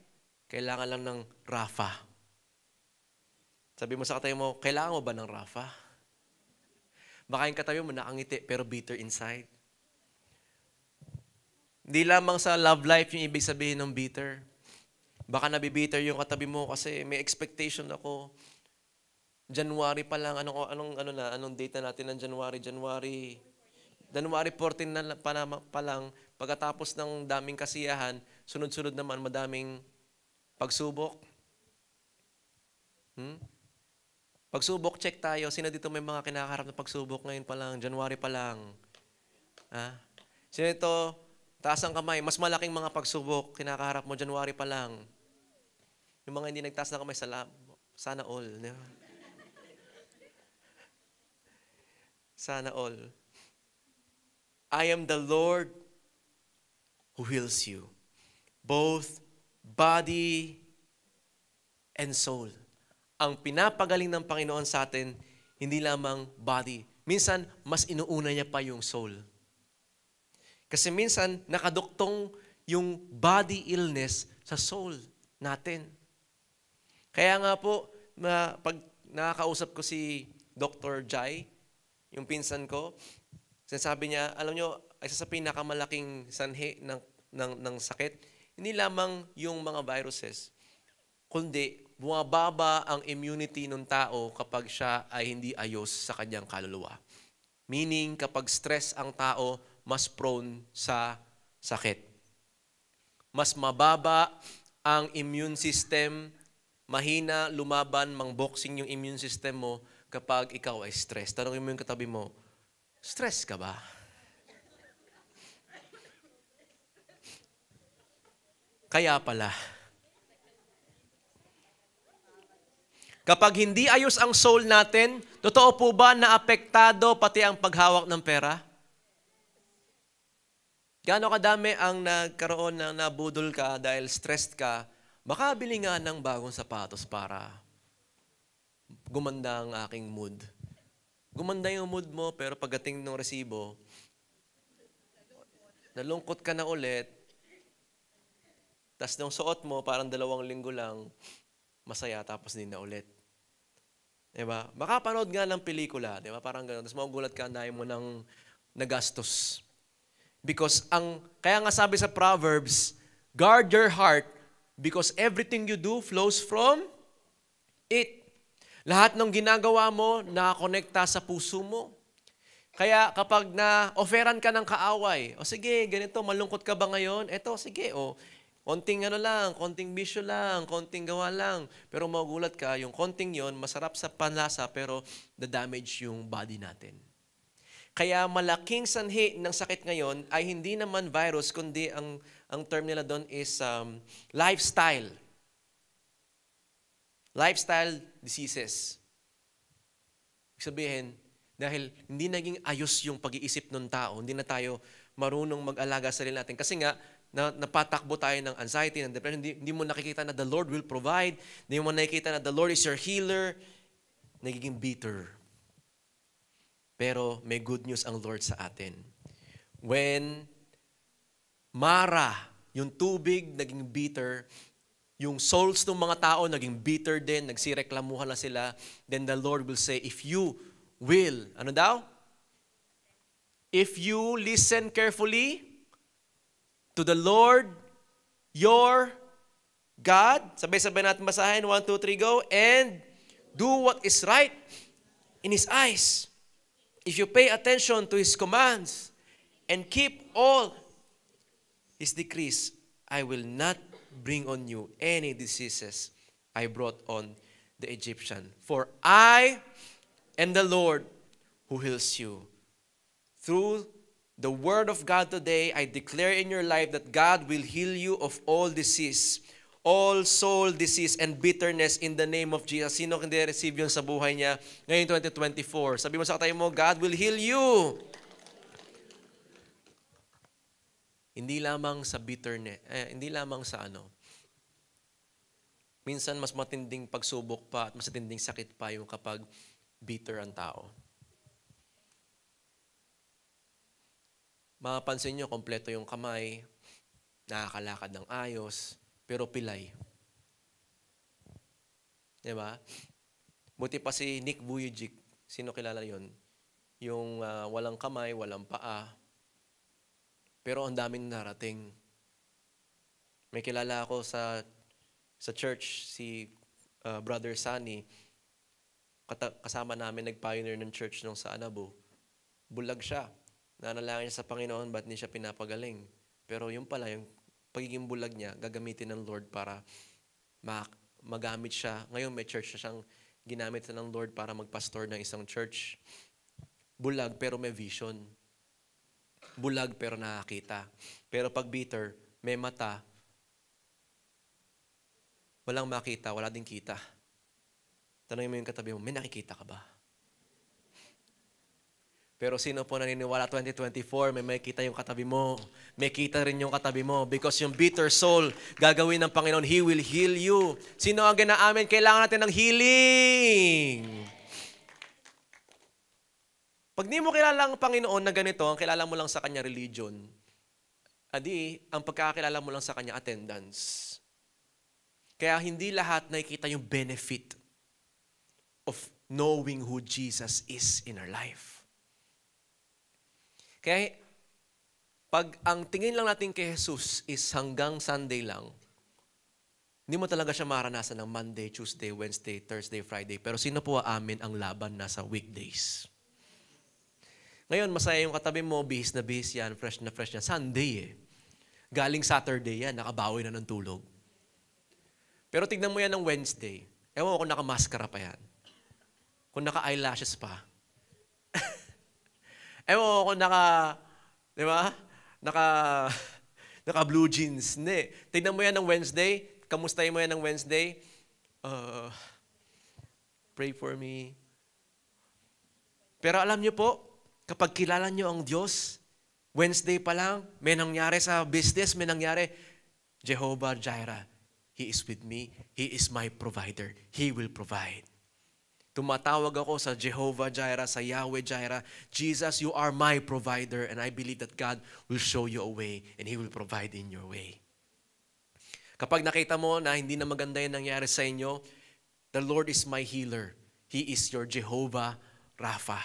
kailangan lang ng Rafa. Sabi mo sa katabi mo, kailangan mo ba ng Rafa? Baka yung katabi mo nakangiti pero bitter inside. Hindi lamang sa love life yung ibig sabihin ng bitter. Baka nabibitter yung katabi mo kasi may expectation ako. January pa lang, anong, anong, ano na, anong date na natin ng January? January, January 14 na pa, na, pa lang, pagkatapos ng daming kasiyahan, sunod-sunod naman, madaming Pagsubok. Hmm? Pagsubok, check tayo. Sino dito may mga kinakaharap na pagsubok ngayon pa lang? January pa lang. Ha? Sino dito, taas ang kamay. Mas malaking mga pagsubok, kinakaharap mo January pa lang. Yung mga hindi nagtaas ng kamay, sala, sana all. Diba? sana all. I am the Lord who heals you, both body, and soul. Ang pinapagaling ng Panginoon sa atin, hindi lamang body. Minsan, mas inuuna niya pa yung soul. Kasi minsan, nakaduktong yung body illness sa soul natin. Kaya nga po, na, pag nakakausap ko si Dr. Jai, yung pinsan ko, sinasabi niya, alam nyo, isa sa pinakamalaking sanhi ng, ng, ng sakit, hindi lamang yung mga viruses, kundi bumababa ang immunity ng tao kapag siya ay hindi ayos sa kanyang kaluluwa. Meaning, kapag stress ang tao, mas prone sa sakit. Mas mababa ang immune system, mahina, lumaban, mangboxing yung immune system mo kapag ikaw ay stress. Tanongin mo yung katabi mo, stress ka ba? Kaya pala. Kapag hindi ayos ang soul natin, totoo po ba na apektado pati ang paghawak ng pera? Gaano kadami ang nagkaroon ng nabudol ka dahil stressed ka, baka bili nga ng bagong sapatos para gumanda ang aking mood. Gumanda yung mood mo, pero pagdating ng resibo, nalungkot ka na ulit, tapos nung suot mo, parang dalawang linggo lang, masaya, tapos hindi na ulit. Diba? Makapanood nga ng pelikula, diba? Parang gano'n. Tapos magugulat ka, andahin mo ng nagastos. Because ang, kaya nga sabi sa Proverbs, guard your heart because everything you do flows from it. Lahat ng ginagawa mo, nakakonekta sa puso mo. Kaya kapag na offeran ka ng kaaway, o sige, ganito, malungkot ka ba ngayon? Eto, sige, o Konting ano lang, konting bisyo lang, konting gawa lang. Pero magulat ka, yung konting yon masarap sa panlasa pero da-damage yung body natin. Kaya malaking sanhi ng sakit ngayon ay hindi naman virus, kundi ang, ang term nila doon is um, lifestyle. Lifestyle diseases. Ibig sabihin, dahil hindi naging ayos yung pag-iisip ng tao, hindi na tayo marunong mag-alaga sa sarili natin. Kasi nga, na napatakbo tayo ng anxiety, ng depression, hindi, hindi mo nakikita na the Lord will provide, hindi mo nakikita na the Lord is your healer, nagiging bitter. Pero may good news ang Lord sa atin. When Mara, yung tubig, naging bitter, yung souls ng mga tao naging bitter din, nagsireklamuhan na sila, then the Lord will say, if you will, ano daw? If you listen carefully, to the Lord your God. Sabay-sabay natin basahin. One, two, three, go. And do what is right in His eyes. If you pay attention to His commands and keep all His decrees, I will not bring on you any diseases I brought on the Egyptian. For I am the Lord who heals you. Through the word of God today, I declare in your life that God will heal you of all disease, all soul disease and bitterness in the name of Jesus. Sino hindi receive yun sa buhay niya ngayon 2024? Sabi mo sa katay mo, God will heal you. Hindi lamang sa bitterness, eh, hindi lamang sa ano. Minsan mas matinding pagsubok pa at mas matinding sakit pa yung kapag bitter ang tao. Mapapansin nyo, kompleto yung kamay, nakakalakad ng ayos, pero pilay. Di ba? Buti pa si Nick Vujicic, sino kilala yon? Yung uh, walang kamay, walang paa, pero ang daming narating. May kilala ako sa sa church si uh, Brother Sunny, kasama namin nag-pioneer ng church nung sa Anabo. Bulag siya nanalangin siya sa Panginoon, ba't niya siya pinapagaling? Pero yung pala, yung pagiging bulag niya, gagamitin ng Lord para magamit siya. Ngayon may church na siyang ginamit na ng Lord para magpastor ng isang church. Bulag pero may vision. Bulag pero nakakita. Pero pag bitter, may mata, walang makita, wala din kita. Tanongin mo yung katabi mo, may nakikita ka ba? Pero sino po naniniwala 2024, may makita yung katabi mo. May kita rin yung katabi mo. Because yung bitter soul, gagawin ng Panginoon, He will heal you. Sino ang ginaamin? Kailangan natin ng healing. Pag di mo kilala ang Panginoon na ganito, ang kilala mo lang sa kanya religion, adi, ang pagkakakilala mo lang sa kanya attendance. Kaya hindi lahat nakikita yung benefit of knowing who Jesus is in our life. Okay? Pag ang tingin lang natin kay Jesus is hanggang Sunday lang, hindi mo talaga siya maranasan ng Monday, Tuesday, Wednesday, Thursday, Friday. Pero sino po amin ang laban nasa weekdays? Ngayon, masaya yung katabi mo, bihis na bihis yan, fresh na fresh yan. Sunday eh. Galing Saturday yan, nakabawi na ng tulog. Pero tignan mo yan ng Wednesday. Ewan ko kung nakamaskara pa yan. Kung naka-eyelashes pa Ewan ko kung naka, di ba? Naka, naka blue jeans. Hindi. Tignan mo yan ng Wednesday. Kamustahin mo yan ng Wednesday. Uh, pray for me. Pero alam niyo po, kapag kilala niyo ang Diyos, Wednesday pa lang, may nangyari sa business, may nangyari, Jehovah Jireh, He is with me. He is my provider. He will provide. Tumatawag ako sa Jehovah Jireh, sa Yahweh Jireh. Jesus, you are my provider and I believe that God will show you a way and He will provide in your way. Kapag nakita mo na hindi na maganda yung nangyari sa inyo, the Lord is my healer. He is your Jehovah Rapha.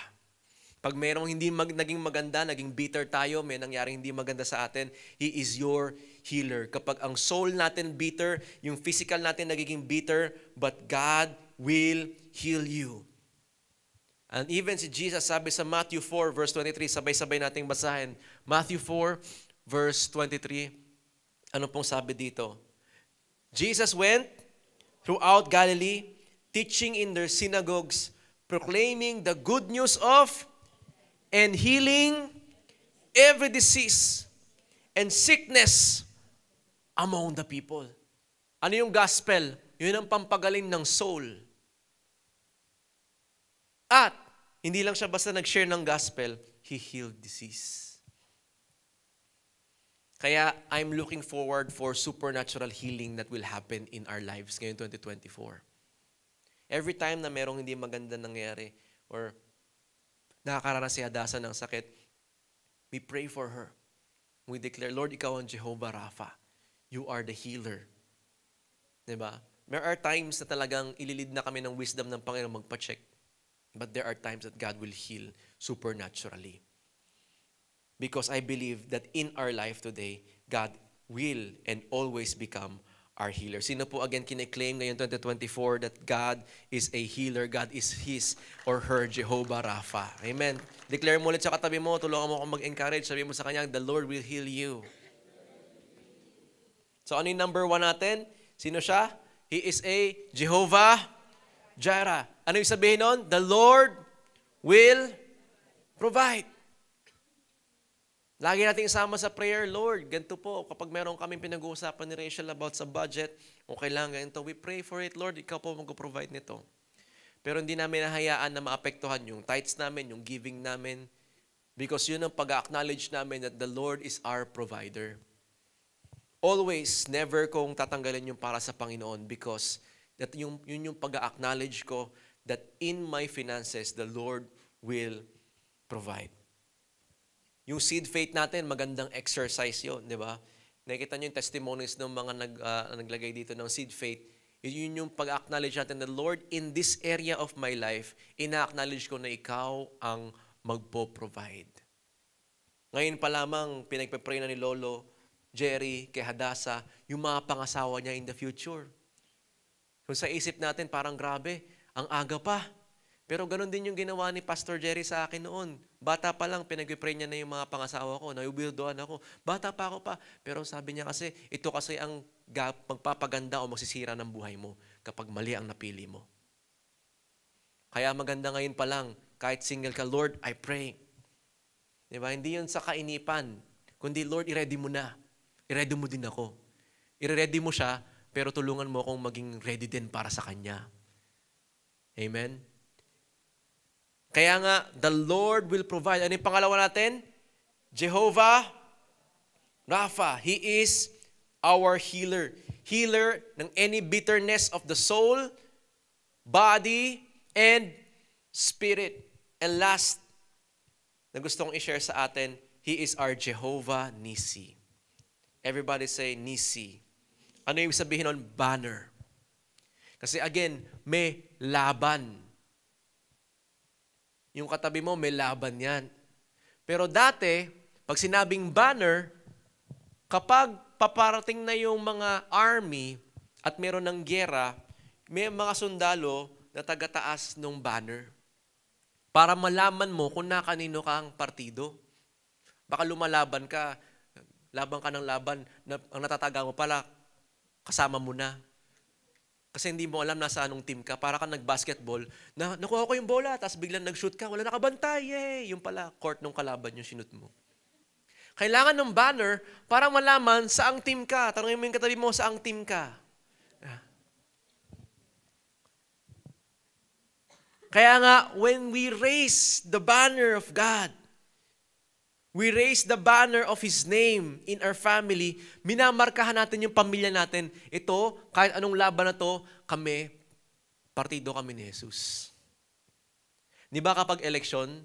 Pag merong hindi mag, naging maganda, naging bitter tayo, may nangyaring hindi maganda sa atin, He is your healer. Kapag ang soul natin bitter, yung physical natin nagiging bitter, but God will heal you. And even si Jesus sabi sa Matthew 4 verse 23, sabay-sabay nating basahin. Matthew 4 verse 23, ano pong sabi dito? Jesus went throughout Galilee, teaching in their synagogues, proclaiming the good news of and healing every disease and sickness among the people. Ano yung gospel? Yun ang pampagaling ng soul. At, hindi lang siya basta nag-share ng gospel, he healed disease. Kaya, I'm looking forward for supernatural healing that will happen in our lives ngayong 2024. Every time na merong hindi maganda nangyari or nakakaranas si Hadassah ng sakit, we pray for her. We declare, Lord, Ikaw ang Jehovah Rapha. You are the healer. Diba? There are times na talagang ililid na kami ng wisdom ng Panginoon magpa-check But there are times that God will heal supernaturally. Because I believe that in our life today, God will and always become our healer. Sino po again kiniklaim ngayon 2024 that God is a healer, God is His or her Jehovah Rapha. Amen. Declare mo ulit sa katabi mo, tulungan mo akong mag-encourage, sabi mo sa kanya, the Lord will heal you. So ano yung number one natin? Sino siya? He is a Jehovah Jaira. Ano yung sabihin nun? The Lord will provide. Lagi nating isama sa prayer, Lord, ganito po, kapag meron kami pinag-uusapan ni Rachel about sa budget, o kailangan ganito, we pray for it, Lord, ikaw po mag-provide nito. Pero hindi namin nahayaan na maapektuhan yung tithes namin, yung giving namin, because yun ang pag-acknowledge namin that the Lord is our provider. Always, never kong tatanggalin yung para sa Panginoon because That yung, yun yung pag-acknowledge ko that in my finances, the Lord will provide. Yung seed faith natin, magandang exercise yun, di ba? Nakikita niyo yung testimonies ng mga nag, uh, naglagay dito ng seed faith. Yun yung pag-acknowledge natin na, Lord, in this area of my life, ina-acknowledge ko na ikaw ang magpo-provide. Ngayon pa lamang, pinagpe-pray na ni Lolo, Jerry, kay Hadasa, yung mga pangasawa niya in the future. Kung sa isip natin, parang grabe, ang aga pa. Pero ganun din yung ginawa ni Pastor Jerry sa akin noon. Bata pa lang, pinag-pray niya na yung mga pangasawa ko, naiwildoan ako. Bata pa ako pa. Pero sabi niya kasi, ito kasi ang magpapaganda o magsisira ng buhay mo kapag mali ang napili mo. Kaya maganda ngayon pa lang, kahit single ka, Lord, I pray. Diba? Hindi yun sa kainipan, kundi Lord, i-ready mo na. I-ready mo din ako. I-ready mo siya pero tulungan mo akong maging ready din para sa Kanya. Amen? Kaya nga, the Lord will provide. Ano yung pangalawa natin? Jehovah Rapha. He is our healer. Healer ng any bitterness of the soul, body, and spirit. And last, na gusto kong i-share sa atin, He is our Jehovah Nisi. Everybody say, Nisi. Ano yung sabihin nun? Banner. Kasi again, may laban. Yung katabi mo, may laban yan. Pero dati, pag sinabing banner, kapag paparating na yung mga army at meron ng gera, may mga sundalo na tagataas ng banner para malaman mo kung na kanino ka ang partido. Baka lumalaban ka, laban ka ng laban, na, ang natataga mo pala, kasama mo na. Kasi hindi mo alam nasa anong team ka. Para ka nag-basketball, na, nakuha ko yung bola, tapos biglang nag-shoot ka, wala nakabantay, yay! Yung pala, court ng kalaban yung sinut mo. Kailangan ng banner para malaman saang team ka. Tanungin mo yung katabi mo, saang team ka. Ah. Kaya nga, when we raise the banner of God, We raise the banner of His name in our family. Minamarkahan natin yung pamilya natin. Ito, kahit anong laban na to, kami, partido kami ni Jesus. Di ba kapag eleksyon,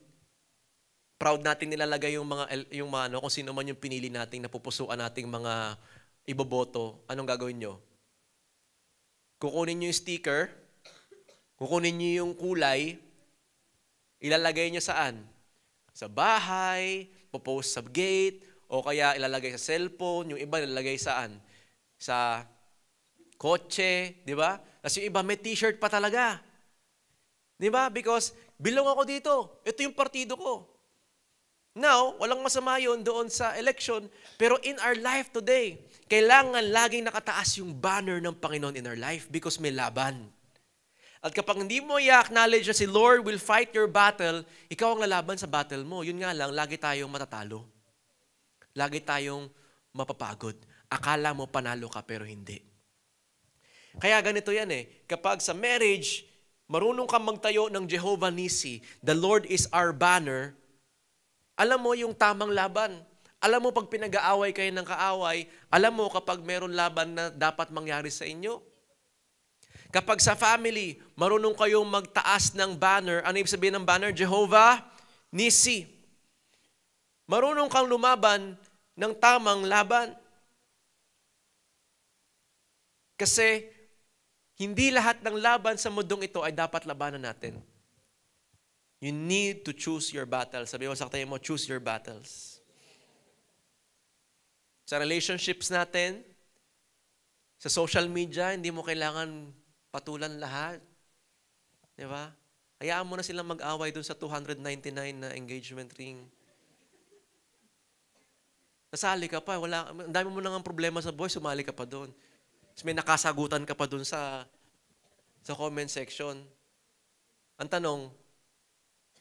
proud nating nilalagay yung mga, yung mga ano, kung sino man yung pinili nating napupusuan nating mga iboboto, anong gagawin nyo? Kukunin nyo yung sticker, kukunin nyo yung kulay, ilalagay nyo saan? Sa bahay, popost sa gate, o kaya ilalagay sa cellphone, yung iba nilalagay saan? Sa kotse, di ba? Tapos yung iba may t-shirt pa talaga. Di ba? Because belong ako dito. Ito yung partido ko. Now, walang masama yon doon sa election, pero in our life today, kailangan laging nakataas yung banner ng Panginoon in our life because may laban. At kapag hindi mo i-acknowledge na si Lord will fight your battle, ikaw ang lalaban sa battle mo. Yun nga lang, lagi tayong matatalo. Lagi tayong mapapagod. Akala mo panalo ka pero hindi. Kaya ganito yan eh. Kapag sa marriage, marunong kang magtayo ng Jehovah Nisi, the Lord is our banner, alam mo yung tamang laban. Alam mo pag pinag-aaway kayo ng kaaway, alam mo kapag meron laban na dapat mangyari sa inyo, Kapag sa family, marunong kayong magtaas ng banner. Ano ibig sabihin ng banner? Jehovah Nisi. Marunong kang lumaban ng tamang laban. Kasi hindi lahat ng laban sa mundong ito ay dapat labanan natin. You need to choose your battles. Sabi mo sa mo, choose your battles. Sa relationships natin, sa social media, hindi mo kailangan Patulan lahat. Di ba? Hayaan mo na silang mag-away doon sa 299 na engagement ring. Nasali ka pa, wala, ang dami mo nang problema sa buhay, sumali ka pa doon. Tapos may nakasagutan ka pa doon sa, sa comment section. Ang tanong,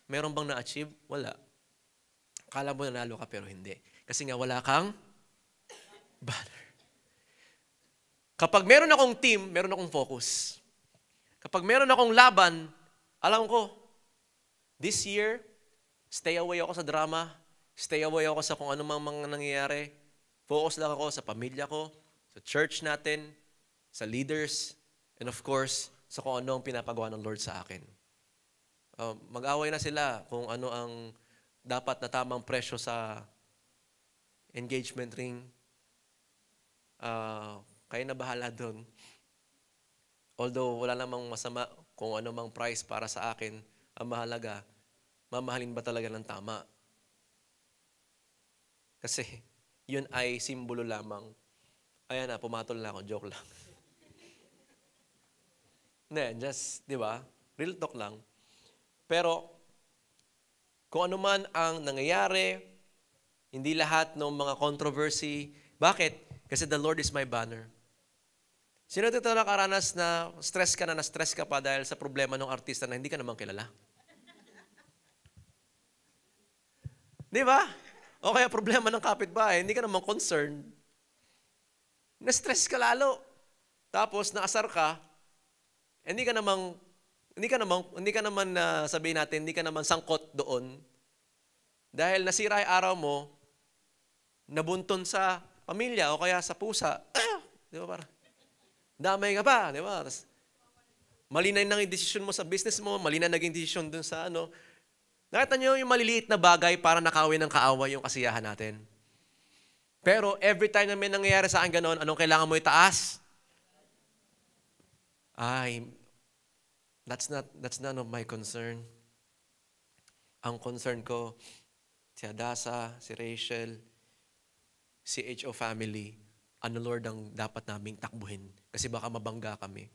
meron bang na-achieve? Wala. Akala mo nanalo ka pero hindi. Kasi nga wala kang banner. Kapag meron akong team, meron akong focus. Kapag meron akong laban, alam ko, this year, stay away ako sa drama, stay away ako sa kung anumang mga nangyayari, focus lang ako sa pamilya ko, sa church natin, sa leaders, and of course, sa kung ano ang pinapagawa ng Lord sa akin. Uh, mag-away na sila kung ano ang dapat na tamang presyo sa engagement ring, uh, kayo na bahala doon. Although wala namang masama kung ano mang price para sa akin, ang mahalaga, mamahalin ba talaga ng tama? Kasi yun ay simbolo lamang. Ayan na, pumatol na ako. Joke lang. ne, just, di ba? Real talk lang. Pero, kung ano man ang nangyayari, hindi lahat ng mga controversy. Bakit? Kasi the Lord is my banner. Sino dito nakaranas na stress ka na, na-stress ka pa dahil sa problema ng artista na hindi ka naman kilala? Di ba? O kaya problema ng kapitbahay, hindi ka naman concerned. Na-stress ka lalo. Tapos naasar ka, eh, hindi ka namang hindi ka naman hindi ka naman na uh, sabihin natin hindi ka naman sangkot doon dahil nasira yung araw mo nabunton sa pamilya o kaya sa pusa. di ba para? Damay ka pa, di ba? malinay nang yung desisyon mo sa business mo, malinay naging desisyon dun sa ano. Nakita nyo yung maliliit na bagay para nakawin ng kaaway yung kasiyahan natin. Pero every time na may nangyayari sa akin ganoon, anong kailangan mo itaas? Ay, that's not, that's none of my concern. Ang concern ko, si Adasa, si Rachel, si HO family, ano Lord ang dapat naming takbuhin kasi baka mabangga kami.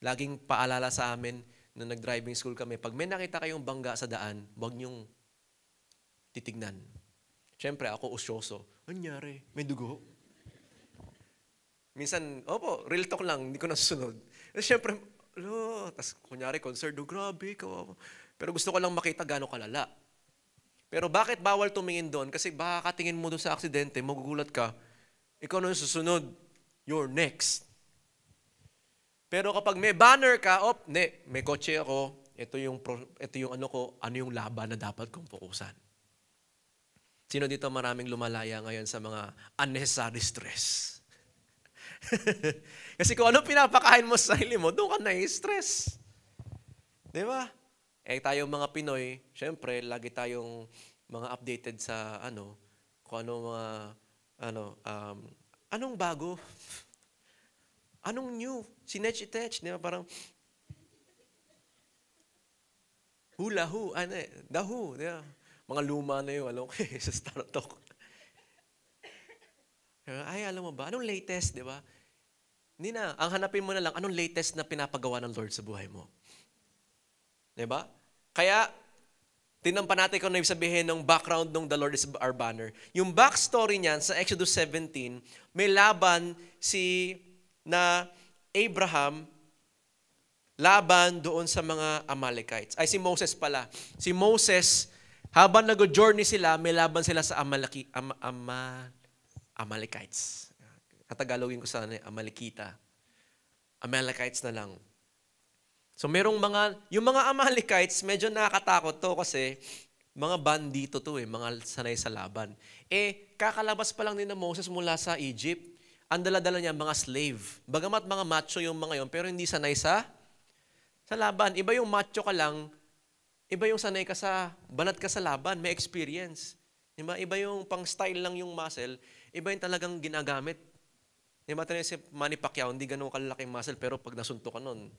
Laging paalala sa amin na nag-driving school kami, pag may nakita kayong bangga sa daan, huwag niyong titignan. Siyempre, ako usyoso. Anyari, may dugo. Minsan, opo, real talk lang, hindi ko nasusunod. Eh, siyempre, lo, tas kunyari, concert, oh, grabe, kawawa. Oh. Pero gusto ko lang makita gano'ng kalala. Pero bakit bawal tumingin doon? Kasi baka katingin mo doon sa aksidente, magugulat ka, ikaw na yung susunod. You're next. Pero kapag may banner ka, op, oh, ne, may kotse ako, ito yung, ito yung ano ko, ano yung laban na dapat kong pukusan. Sino dito maraming lumalaya ngayon sa mga unnecessary stress? Kasi kung ano pinapakain mo sa sarili mo, doon ka na-stress. Di ba? Eh tayong mga Pinoy, syempre, lagi tayong mga updated sa ano, kung ano mga ano, um, anong bago? Anong new? Sinetch-itech, di ba? Parang, hula hu, ano eh, dahu, di ba? Mga luma na yun, alam ko eh, sa startup. Ay, alam mo ba, anong latest, di ba? Hindi na, ang hanapin mo na lang, anong latest na pinapagawa ng Lord sa buhay mo? Di ba? Kaya, Tinan pa natin kung ano sabihin ng background ng The Lord is our banner. Yung backstory niyan sa Exodus 17, may laban si na Abraham laban doon sa mga Amalekites. Ay si Moses pala. Si Moses, habang nag-journey sila, may laban sila sa Amalaki, Am, Ama, Amalekites. Katagalogin ko sana ano, Amalekita. Amalekites na lang. So merong mga, yung mga Amalekites, medyo nakakatakot to kasi mga bandito to eh, mga sanay sa laban. Eh, kakalabas pa lang ni na Moses mula sa Egypt, ang dala-dala niya mga slave. Bagamat mga macho yung mga yon, pero hindi sanay sa sa laban. Iba yung macho ka lang, iba yung sanay ka sa, banat ka sa laban, may experience. Diba? Iba yung pang-style lang yung muscle, iba yung talagang ginagamit. Diba tayo si Manny Pacquiao, hindi ganun kalalaking muscle, pero pag nasuntok ka nun,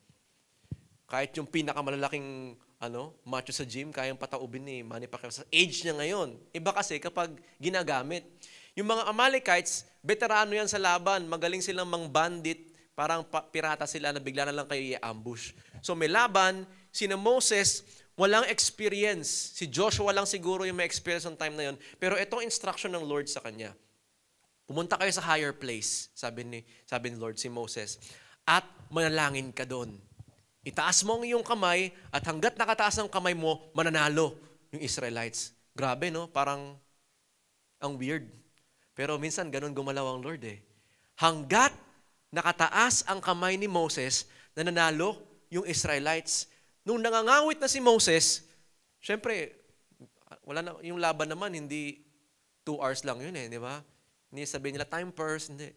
kahit yung pinakamalalaking ano, macho sa gym, kayang pataubin ni Manny Pacquiao sa age niya ngayon. Iba kasi kapag ginagamit. Yung mga Amalekites, veterano yan sa laban. Magaling silang mang bandit. Parang pirata sila na bigla na lang kayo i-ambush. So may laban, si Moses, walang experience. Si Joshua lang siguro yung may experience on time na yon. Pero itong instruction ng Lord sa kanya. Pumunta kayo sa higher place, sabi ni, sabi ni Lord si Moses. At manalangin ka doon. Itaas mo ang iyong kamay at hanggat nakataas ang kamay mo, mananalo yung Israelites. Grabe, no? Parang ang weird. Pero minsan ganun gumalaw ang Lord eh. Hanggat nakataas ang kamay ni Moses, nananalo yung Israelites. Nung nangangawit na si Moses, syempre, wala na, yung laban naman, hindi two hours lang yun eh, di ba? Hindi sabihin nila, time first, hindi.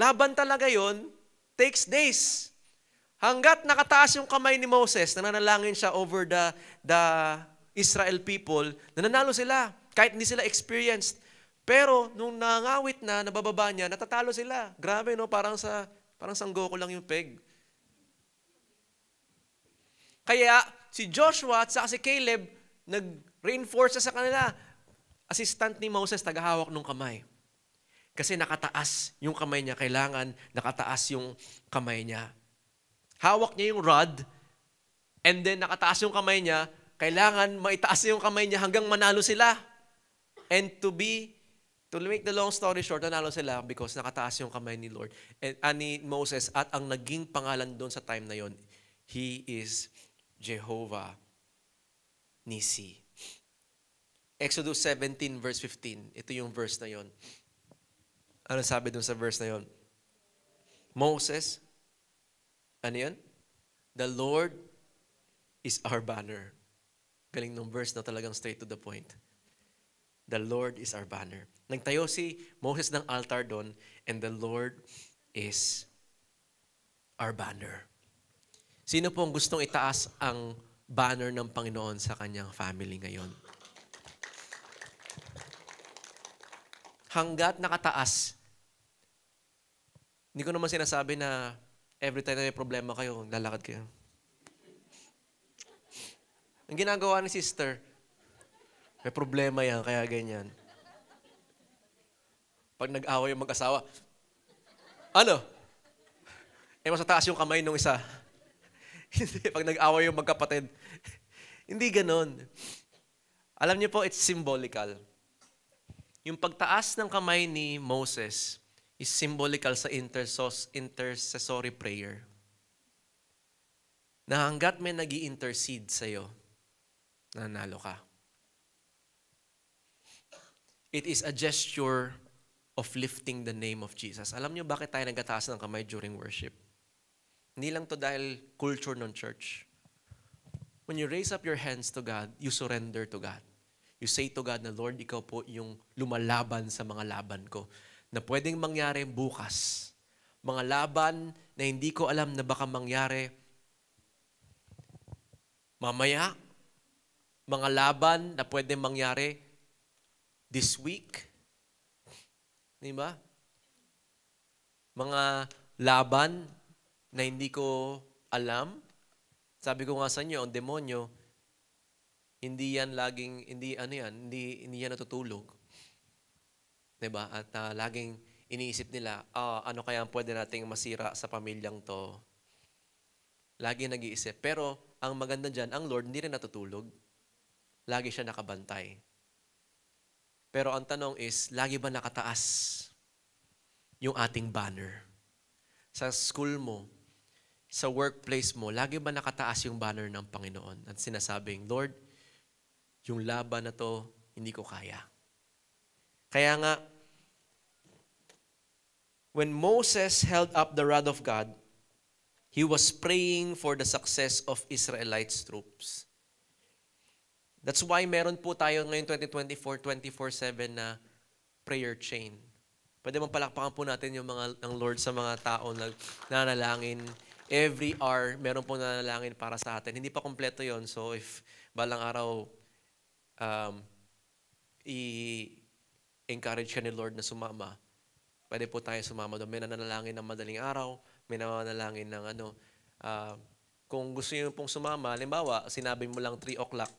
Laban talaga yon takes days. Hanggat nakataas yung kamay ni Moses, nananalangin siya over the, the Israel people, nananalo sila, kahit hindi sila experienced. Pero nung nangawit na, nabababa niya, natatalo sila. Grabe no, parang sa parang sanggo ko lang yung peg. Kaya si Joshua at saka si Caleb nag-reinforce sa kanila. Assistant ni Moses, tagahawak ng kamay. Kasi nakataas yung kamay niya. Kailangan nakataas yung kamay niya hawak niya yung rod, and then nakataas yung kamay niya, kailangan maitaas yung kamay niya hanggang manalo sila. And to be, to make the long story short, nanalo sila because nakataas yung kamay ni Lord, and, uh, eh, ah, ni Moses, at ang naging pangalan doon sa time na yon, He is Jehovah Nisi. Exodus 17 verse 15. Ito yung verse na yon. Ano sabi dun sa verse na yon? Moses ano yun? The Lord is our banner. Galing ng verse na talagang straight to the point. The Lord is our banner. Nagtayo si Moses ng altar doon and the Lord is our banner. Sino po ang gustong itaas ang banner ng Panginoon sa kanyang family ngayon? Hanggat nakataas, hindi ko naman sinasabi na every time na may problema kayo, lalakad kayo. Ang ginagawa ni sister, may problema yan, kaya ganyan. Pag nag-away yung mag-asawa, ano? Eh, mas taas yung kamay nung isa. Hindi, pag nag-away yung magkapatid. Hindi ganon. Alam niyo po, it's symbolical. Yung pagtaas ng kamay ni Moses, is symbolical sa intercess intercessory prayer. Na hanggat may nag intercede sa iyo, nanalo ka. It is a gesture of lifting the name of Jesus. Alam niyo bakit tayo nagtataas ng kamay during worship? Hindi lang to dahil culture ng church. When you raise up your hands to God, you surrender to God. You say to God na, Lord, ikaw po yung lumalaban sa mga laban ko na pwedeng mangyari bukas. Mga laban na hindi ko alam na baka mangyari mamaya. Mga laban na pwedeng mangyari this week. Di ba? Mga laban na hindi ko alam. Sabi ko nga sa inyo, ang demonyo, hindi yan laging, hindi ano yan, hindi, hindi yan natutulog Diba? At uh, laging iniisip nila, oh, ano kaya ang pwede nating masira sa pamilyang to? Lagi nag-iisip. Pero ang maganda dyan, ang Lord hindi rin natutulog. Lagi siya nakabantay. Pero ang tanong is, lagi ba nakataas yung ating banner? Sa school mo, sa workplace mo, lagi ba nakataas yung banner ng Panginoon? At sinasabing, Lord, yung laban na to, hindi ko kaya. Kaya nga, when Moses held up the rod of God, he was praying for the success of Israelites' troops. That's why meron po tayo ngayon 2024, 24-7 na prayer chain. Pwede bang palakpakan po natin yung mga, ng Lord sa mga tao na nanalangin. Every hour, meron po nanalangin para sa atin. Hindi pa kompleto yon So if balang araw um, i-encourage ka ni Lord na sumama, Pwede po tayo sumama doon. May nananalangin ng madaling araw, may nananalangin ng ano. Uh, kung gusto niyo pong sumama, halimbawa, sinabi mo lang 3 o'clock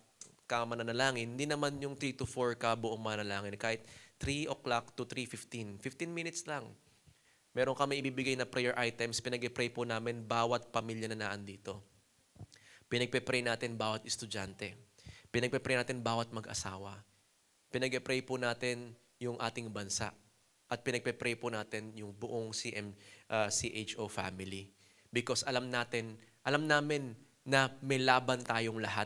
ka mananalangin, hindi naman yung 3 to 4 ka buong mananalangin. Kahit 3 o'clock to 3.15. 15 minutes lang. Meron kami ibibigay na prayer items. Pinag-pray po namin bawat pamilya na naan dito. Pinagpe-pray natin bawat estudyante. Pinagpe-pray natin bawat mag-asawa. Pinag-pray po natin yung ating bansa. At pinagpe-pray po natin yung buong CM, uh, CHO family. Because alam natin, alam namin na may laban tayong lahat.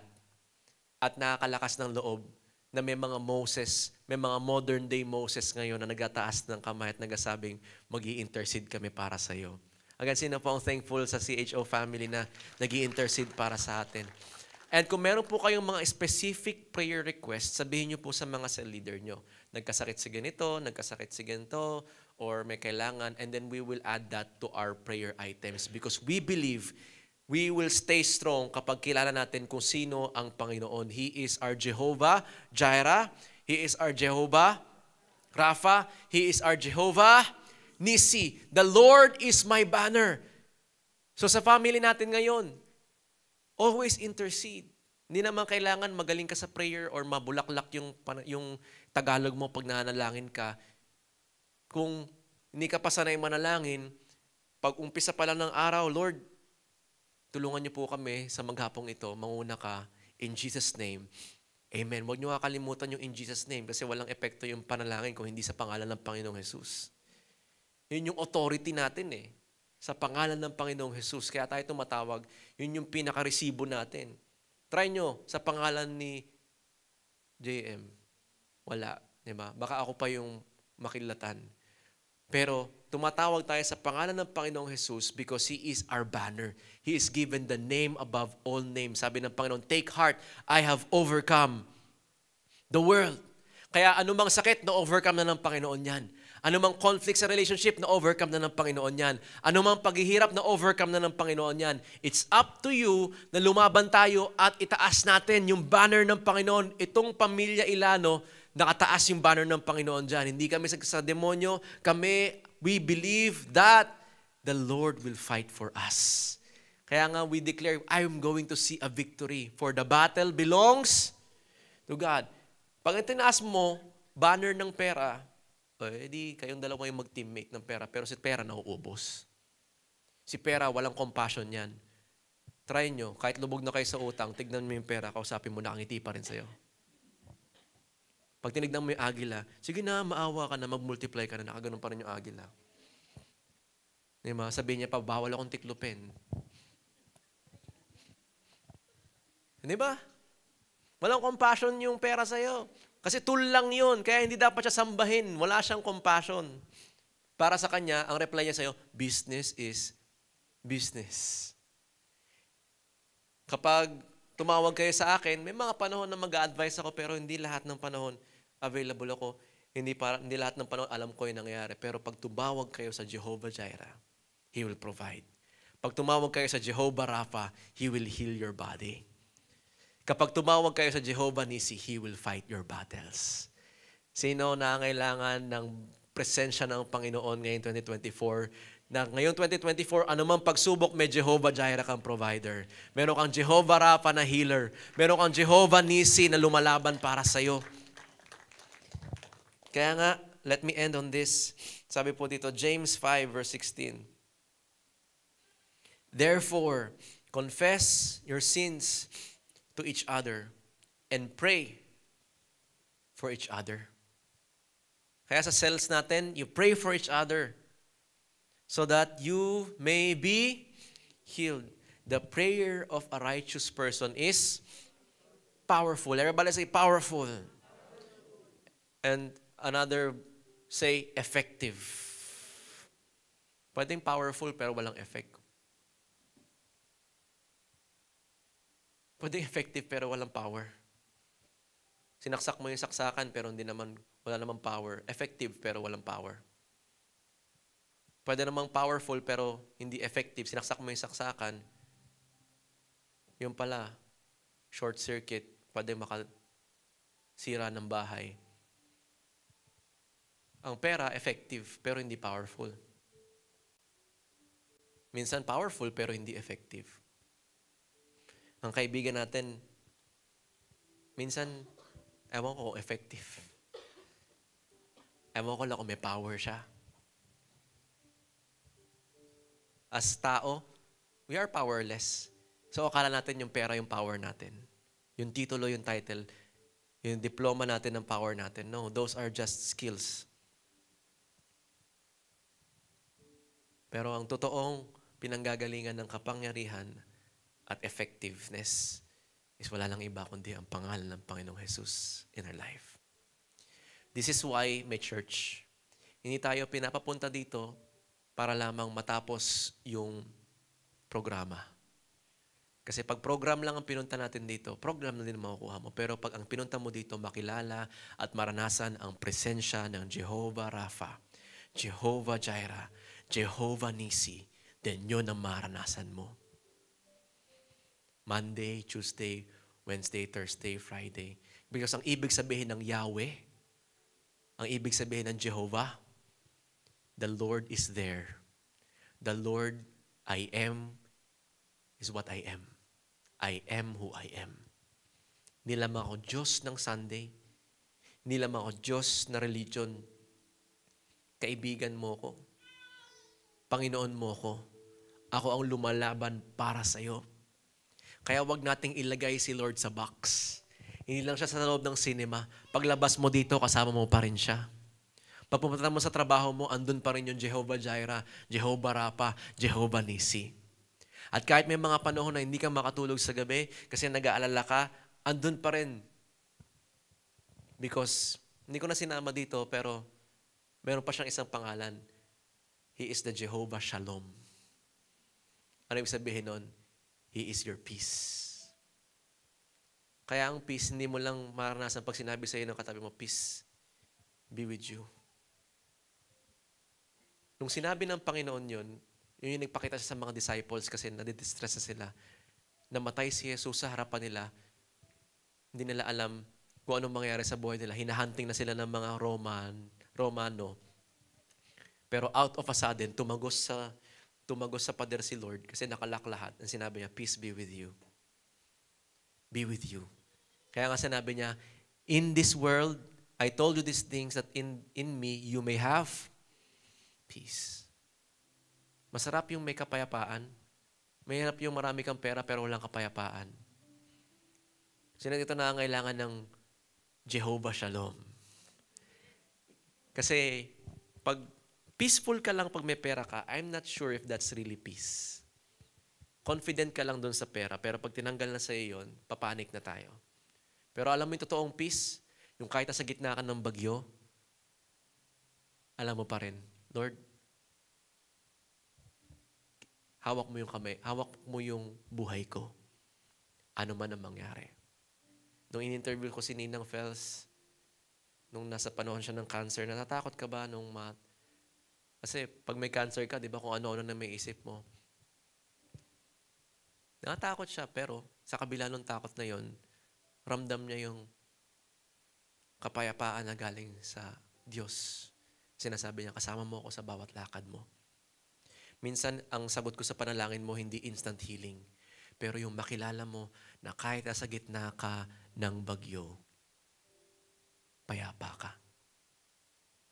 At nakakalakas ng loob na may mga Moses, may mga modern day Moses ngayon na nagataas ng kamay at nagasabing mag intercede kami para sa iyo. Again, sino po ang thankful sa CHO family na nag intercede para sa atin. And kung meron po kayong mga specific prayer requests, sabihin niyo po sa mga cell leader niyo nagkasakit si ganito, nagkasakit si ganito, or may kailangan, and then we will add that to our prayer items because we believe we will stay strong kapag kilala natin kung sino ang Panginoon. He is our Jehovah Jireh. He is our Jehovah Rapha. He is our Jehovah Nisi. The Lord is my banner. So sa family natin ngayon, always intercede. Hindi naman kailangan magaling ka sa prayer or mabulaklak yung, yung, Tagalog mo pag nananalangin ka. Kung hindi ka pa sanay manalangin, pag umpisa pa lang ng araw, Lord, tulungan niyo po kami sa maghapong ito. Manguna ka. In Jesus' name, Amen. Huwag niyo kakalimutan yung in Jesus' name kasi walang epekto yung panalangin kung hindi sa pangalan ng Panginoong Jesus. Yun yung authority natin eh. Sa pangalan ng Panginoong Jesus. Kaya tayo tumatawag. Yun yung pinaka-resibo natin. Try nyo sa pangalan ni JM. Wala. Diba? Baka ako pa yung makilatan. Pero tumatawag tayo sa pangalan ng Panginoong Jesus because He is our banner. He is given the name above all names. Sabi ng Panginoon, Take heart, I have overcome the world. Kaya anumang sakit, na-overcome na ng Panginoon yan. Anumang conflict sa relationship, na-overcome na ng Panginoon yan. Anumang paghihirap, na-overcome na ng Panginoon yan. It's up to you na lumaban tayo at itaas natin yung banner ng Panginoon. Itong pamilya Ilano, nakataas yung banner ng Panginoon dyan. Hindi kami sa demonyo. Kami, we believe that the Lord will fight for us. Kaya nga we declare, I am going to see a victory for the battle belongs to God. Pag itinaas mo, banner ng pera, eh di kayong dalawa yung mag-teammate ng pera, pero si pera nauubos. Si pera, walang compassion yan. Try nyo, kahit lubog na kayo sa utang, tignan mo yung pera, kausapin mo, na nakangiti pa rin sa'yo. Pag tinignan mo yung agila, sige na, maawa ka na, mag-multiply ka na, nakaganon pa rin yung agila. Diba? Sabihin niya pa, bawal akong tiklupin. Hindi ba? Walang compassion yung pera sa'yo. Kasi tool lang yun, kaya hindi dapat siya sambahin. Wala siyang compassion. Para sa kanya, ang reply niya sa'yo, business is business. Kapag tumawag kayo sa akin, may mga panahon na mag advise ako pero hindi lahat ng panahon available ako. Hindi, para, hindi lahat ng panahon alam ko yung nangyayari. Pero pag tumawag kayo sa Jehovah Jireh, He will provide. Pag tumawag kayo sa Jehovah Rapha, He will heal your body. Kapag tumawag kayo sa Jehovah Nisi, He will fight your battles. Sino na kailangan ng presensya ng Panginoon ngayong 2024? Na ngayong 2024, anumang pagsubok, may Jehovah Jireh kang provider. Meron kang Jehovah Rapha na healer. Meron kang Jehovah Nisi na lumalaban para sa'yo. Kaya nga, let me end on this. Sabi po dito, James 5 verse 16. Therefore, confess your sins to each other and pray for each other. Kaya sa cells natin, you pray for each other so that you may be healed. The prayer of a righteous person is powerful. Everybody say powerful. And Another say effective. Pwedeng powerful pero walang effect. Pwedeng effective pero walang power. Sinaksak mo yung saksakan pero hindi naman, wala namang power. Effective pero walang power. Pwede namang powerful pero hindi effective. Sinaksak mo yung saksakan, yun pala, short circuit, pwede makasira ng bahay ang pera effective pero hindi powerful. Minsan powerful pero hindi effective. Ang kaibigan natin, minsan, ewan ko effective. Ewan ko lang kung may power siya. As tao, we are powerless. So, akala natin yung pera yung power natin. Yung titulo, yung title, yung diploma natin ng power natin. No, those are just skills. Pero ang totoong pinanggagalingan ng kapangyarihan at effectiveness is wala lang iba kundi ang pangalan ng Panginoong Jesus in our life. This is why may church. Hindi tayo pinapapunta dito para lamang matapos yung programa. Kasi pag program lang ang pinunta natin dito, program na din makukuha mo. Pero pag ang pinunta mo dito, makilala at maranasan ang presensya ng Jehovah Rapha, Jehovah Jireh, Jehovah Nisi, then yun ang maranasan mo. Monday, Tuesday, Wednesday, Thursday, Friday. Because ang ibig sabihin ng Yahweh, ang ibig sabihin ng Jehovah, the Lord is there. The Lord, I am, is what I am. I am who I am. Nilam ako Diyos ng Sunday. Nilam ako Diyos na religion. Kaibigan mo ko Panginoon mo ako. Ako ang lumalaban para sa iyo. Kaya wag nating ilagay si Lord sa box. Hindi lang siya sa loob ng cinema. Paglabas mo dito, kasama mo pa rin siya. Pag mo sa trabaho mo, andun pa rin yung Jehovah Jireh, Jehovah Rapa, Jehovah Nisi. At kahit may mga panahon na hindi ka makatulog sa gabi kasi nag-aalala ka, andun pa rin. Because, hindi ko na sinama dito, pero meron pa siyang isang pangalan. He is the Jehovah Shalom. Ano ibig sabihin nun? He is your peace. Kaya ang peace, hindi mo lang maranasan pag sinabi sa iyo ng katabi mo, peace, be with you. Nung sinabi ng Panginoon yun, yun yung nagpakita siya sa mga disciples kasi nadidistress na sila. Namatay si Jesus sa harapan nila. Hindi nila alam kung anong mangyayari sa buhay nila. Hinahunting na sila ng mga Roman, Romano pero out of a sudden, tumagos sa, tumagos sa pader si Lord kasi nakalak lahat. Ang sinabi niya, peace be with you. Be with you. Kaya nga sinabi niya, in this world, I told you these things that in, in me you may have peace. Masarap yung may kapayapaan. Mahirap yung marami kang pera pero walang kapayapaan. Sino dito na kailangan ng Jehovah Shalom? Kasi pag Peaceful ka lang pag may pera ka, I'm not sure if that's really peace. Confident ka lang doon sa pera, pero pag tinanggal na sa iyo yun, papanik na tayo. Pero alam mo yung totoong peace, yung kahit sa gitna ka ng bagyo, alam mo pa rin, Lord, hawak mo yung kamay, hawak mo yung buhay ko. Ano man ang mangyari. Nung in-interview ko si Ninang Fels, nung nasa panahon siya ng cancer, natatakot ka ba nung mat kasi pag may cancer ka, di ba kung ano-ano na may isip mo. Nakatakot siya, pero sa kabila ng takot na yon, ramdam niya yung kapayapaan na galing sa Diyos. Sinasabi niya, kasama mo ako sa bawat lakad mo. Minsan, ang sagot ko sa panalangin mo, hindi instant healing. Pero yung makilala mo na kahit nasa gitna ka ng bagyo, payapa ka.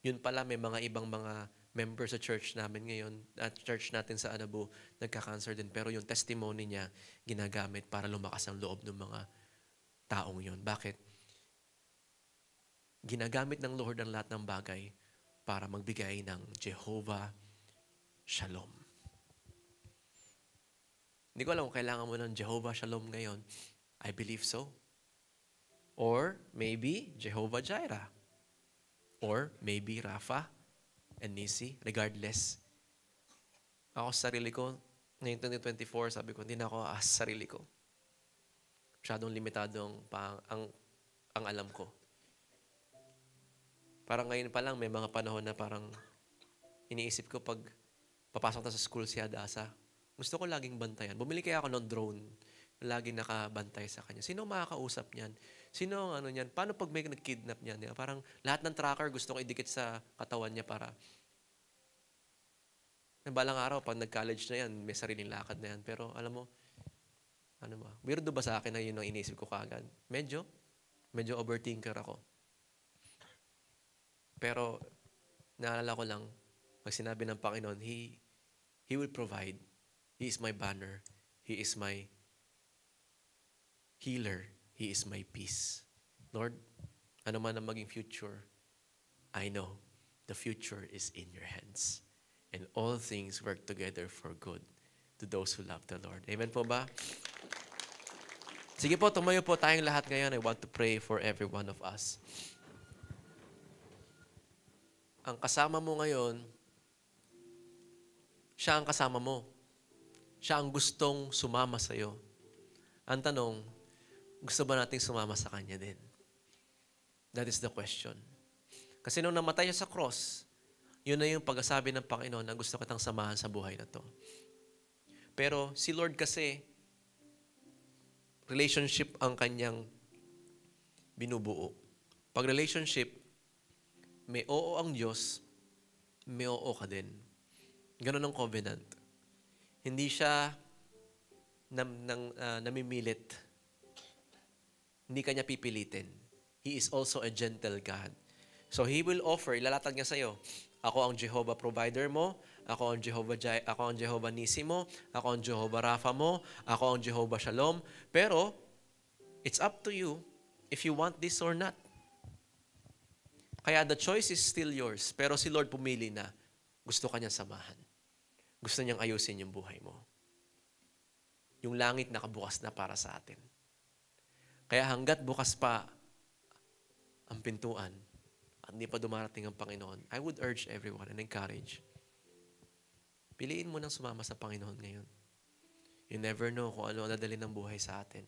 Yun pala, may mga ibang mga member sa church namin ngayon, at church natin sa Anabu, nagka-cancer din. Pero yung testimony niya, ginagamit para lumakas ang loob ng mga taong yon. Bakit? Ginagamit ng Lord ang lahat ng bagay para magbigay ng Jehovah Shalom. Hindi ko alam kung kailangan mo ng Jehovah Shalom ngayon. I believe so. Or maybe Jehovah Jireh. Or maybe Rafa and Nisi, regardless. Ako sa sarili ko, ngayong 2024, sabi ko, hindi na ako aas sa sarili ko. Masyadong limitadong pang, ang, ang alam ko. Parang ngayon pa lang, may mga panahon na parang iniisip ko pag papasok na sa school si Adasa, gusto ko laging bantayan. Bumili kaya ako ng drone lagi nakabantay sa kanya. Sino makakausap niyan? Sino ang ano niyan? Paano pag may nag-kidnap niyan? Diba? Parang lahat ng tracker gusto ko idikit sa katawan niya para na balang araw, pag nag-college na yan, may sariling lakad na yan. Pero alam mo, ano ba, weirdo ba sa akin na yun ang inisip ko kagad? Medyo, medyo overthinker ako. Pero, naalala ko lang, pag sinabi ng Panginoon, He, He will provide. He is my banner. He is my healer. He is my peace. Lord, ano man ang maging future, I know the future is in your hands. And all things work together for good to those who love the Lord. Amen po ba? Sige po, tumayo po tayong lahat ngayon. I want to pray for every one of us. Ang kasama mo ngayon, siya ang kasama mo. Siya ang gustong sumama sa iyo. Ang tanong, gusto ba nating sumama sa Kanya din? That is the question. Kasi nung namatay siya sa cross, yun na yung pagkasabi ng Panginoon na gusto kitang samahan sa buhay na to. Pero si Lord kasi, relationship ang kanyang binubuo. Pag relationship, may oo ang Diyos, may oo ka din. Ganun ang covenant. Hindi siya nam, nam, uh, ah, namimilit hindi kanya pipilitin. He is also a gentle God. So He will offer, ilalatag niya sa iyo, ako ang Jehovah provider mo, ako ang Jehovah, ako ang Jehovah Nisi mo, ako ang Jehovah Rafa mo, ako ang Jehovah Shalom. Pero, it's up to you if you want this or not. Kaya the choice is still yours. Pero si Lord pumili na gusto kanya samahan. Gusto niyang ayusin yung buhay mo. Yung langit nakabukas na para sa atin. Kaya hanggat bukas pa ang pintuan at hindi pa dumarating ang Panginoon, I would urge everyone and encourage, piliin mo nang sumama sa Panginoon ngayon. You never know kung ano ang dadali ng buhay sa atin.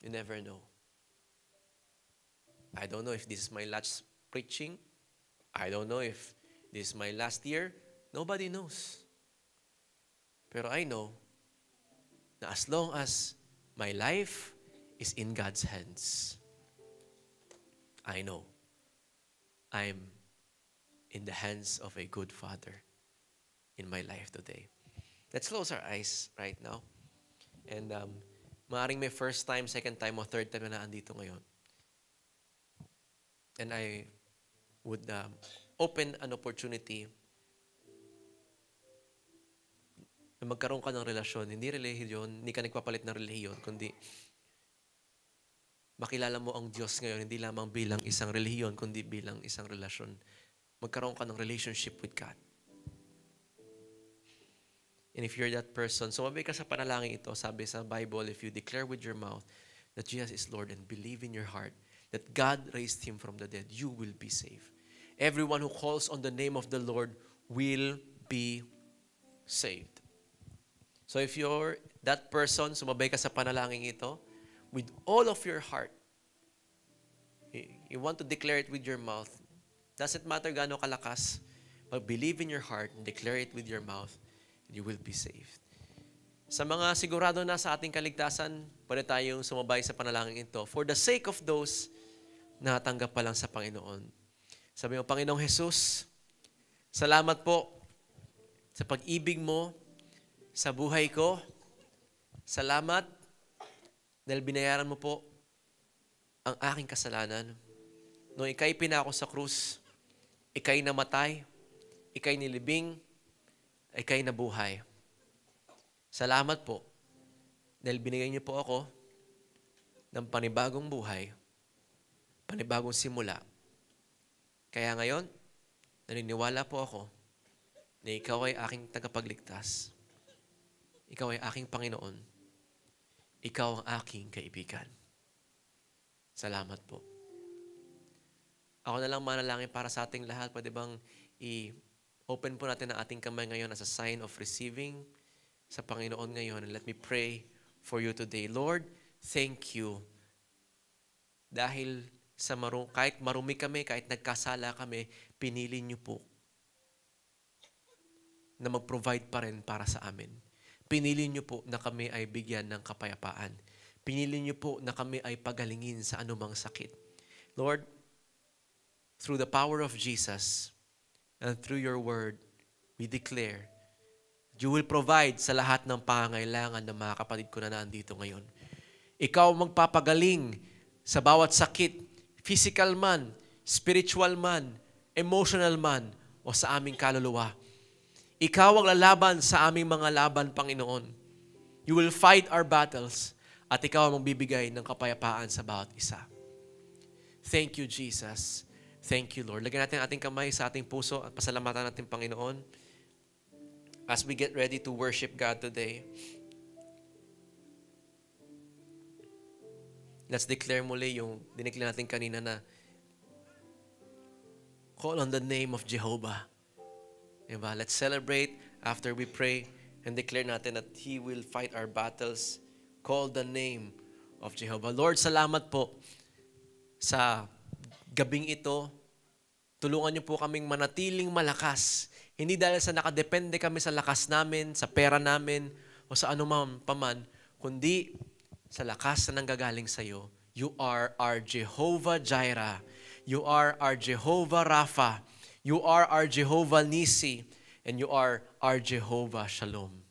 You never know. I don't know if this is my last preaching. I don't know if this is my last year. Nobody knows. Pero I know na as long as My life is in God's hands. I know I'm in the hands of a good Father in my life today. Let's close our eyes right now. And um, maaring may first time, second time, or third time na andito ngayon. And I would um, open an opportunity na magkaroon ka ng relasyon, hindi relihiyon, hindi ka nagpapalit ng relihiyon, kundi makilala mo ang Diyos ngayon, hindi lamang bilang isang relihiyon, kundi bilang isang relasyon. Magkaroon ka ng relationship with God. And if you're that person, sumabi ka sa panalangin ito, sabi sa Bible, if you declare with your mouth that Jesus is Lord and believe in your heart that God raised Him from the dead, you will be saved. Everyone who calls on the name of the Lord will be saved. So if you're that person, sumabay ka sa panalangin ito, with all of your heart, you want to declare it with your mouth. Doesn't matter gaano kalakas, but believe in your heart and declare it with your mouth, and you will be saved. Sa mga sigurado na sa ating kaligtasan, pwede tayong sumabay sa panalangin ito. For the sake of those na tanggap pa lang sa Panginoon. Sabi mo, Panginoong Jesus, salamat po sa pag-ibig mo sa buhay ko. Salamat dahil binayaran mo po ang aking kasalanan. Nung ikay pinako sa krus, ikay namatay, ikay nilibing, ikay nabuhay. Salamat po dahil binigay niyo po ako ng panibagong buhay, panibagong simula. Kaya ngayon, naniniwala po ako na ikaw ay aking tagapagligtas. Ikaw ay aking Panginoon. Ikaw ang aking kaibigan. Salamat po. Ako na lang manalangin para sa ating lahat. Pwede bang i-open po natin ang ating kamay ngayon as a sign of receiving sa Panginoon ngayon. And let me pray for you today. Lord, thank you. Dahil sa maru kahit marumi kami, kahit nagkasala kami, pinili niyo po na mag-provide pa rin para sa amin. Pinili niyo po na kami ay bigyan ng kapayapaan. Pinili niyo po na kami ay pagalingin sa anumang sakit. Lord, through the power of Jesus and through your word, we declare you will provide sa lahat ng pangangailangan ng mga kapatid ko na nandito ngayon. Ikaw magpapagaling sa bawat sakit, physical man, spiritual man, emotional man, o sa aming kaluluwa. Ikaw ang lalaban sa aming mga laban, Panginoon. You will fight our battles at ikaw ang magbibigay ng kapayapaan sa bawat isa. Thank you, Jesus. Thank you, Lord. Lagyan natin ang ating kamay sa ating puso at pasalamatan natin, Panginoon, as we get ready to worship God today. Let's declare muli yung dinikla natin kanina na call on the name of Jehovah. Diba? Let's celebrate after we pray and declare natin that He will fight our battles. Call the name of Jehovah. Lord, salamat po sa gabing ito. Tulungan niyo po kaming manatiling malakas. Hindi dahil sa nakadepende kami sa lakas namin, sa pera namin, o sa anumang paman, kundi sa lakas na nanggagaling sa iyo. You are our Jehovah Jireh. You are our Jehovah Rapha. You are our Jehovah Nisi, and you are our Jehovah Shalom.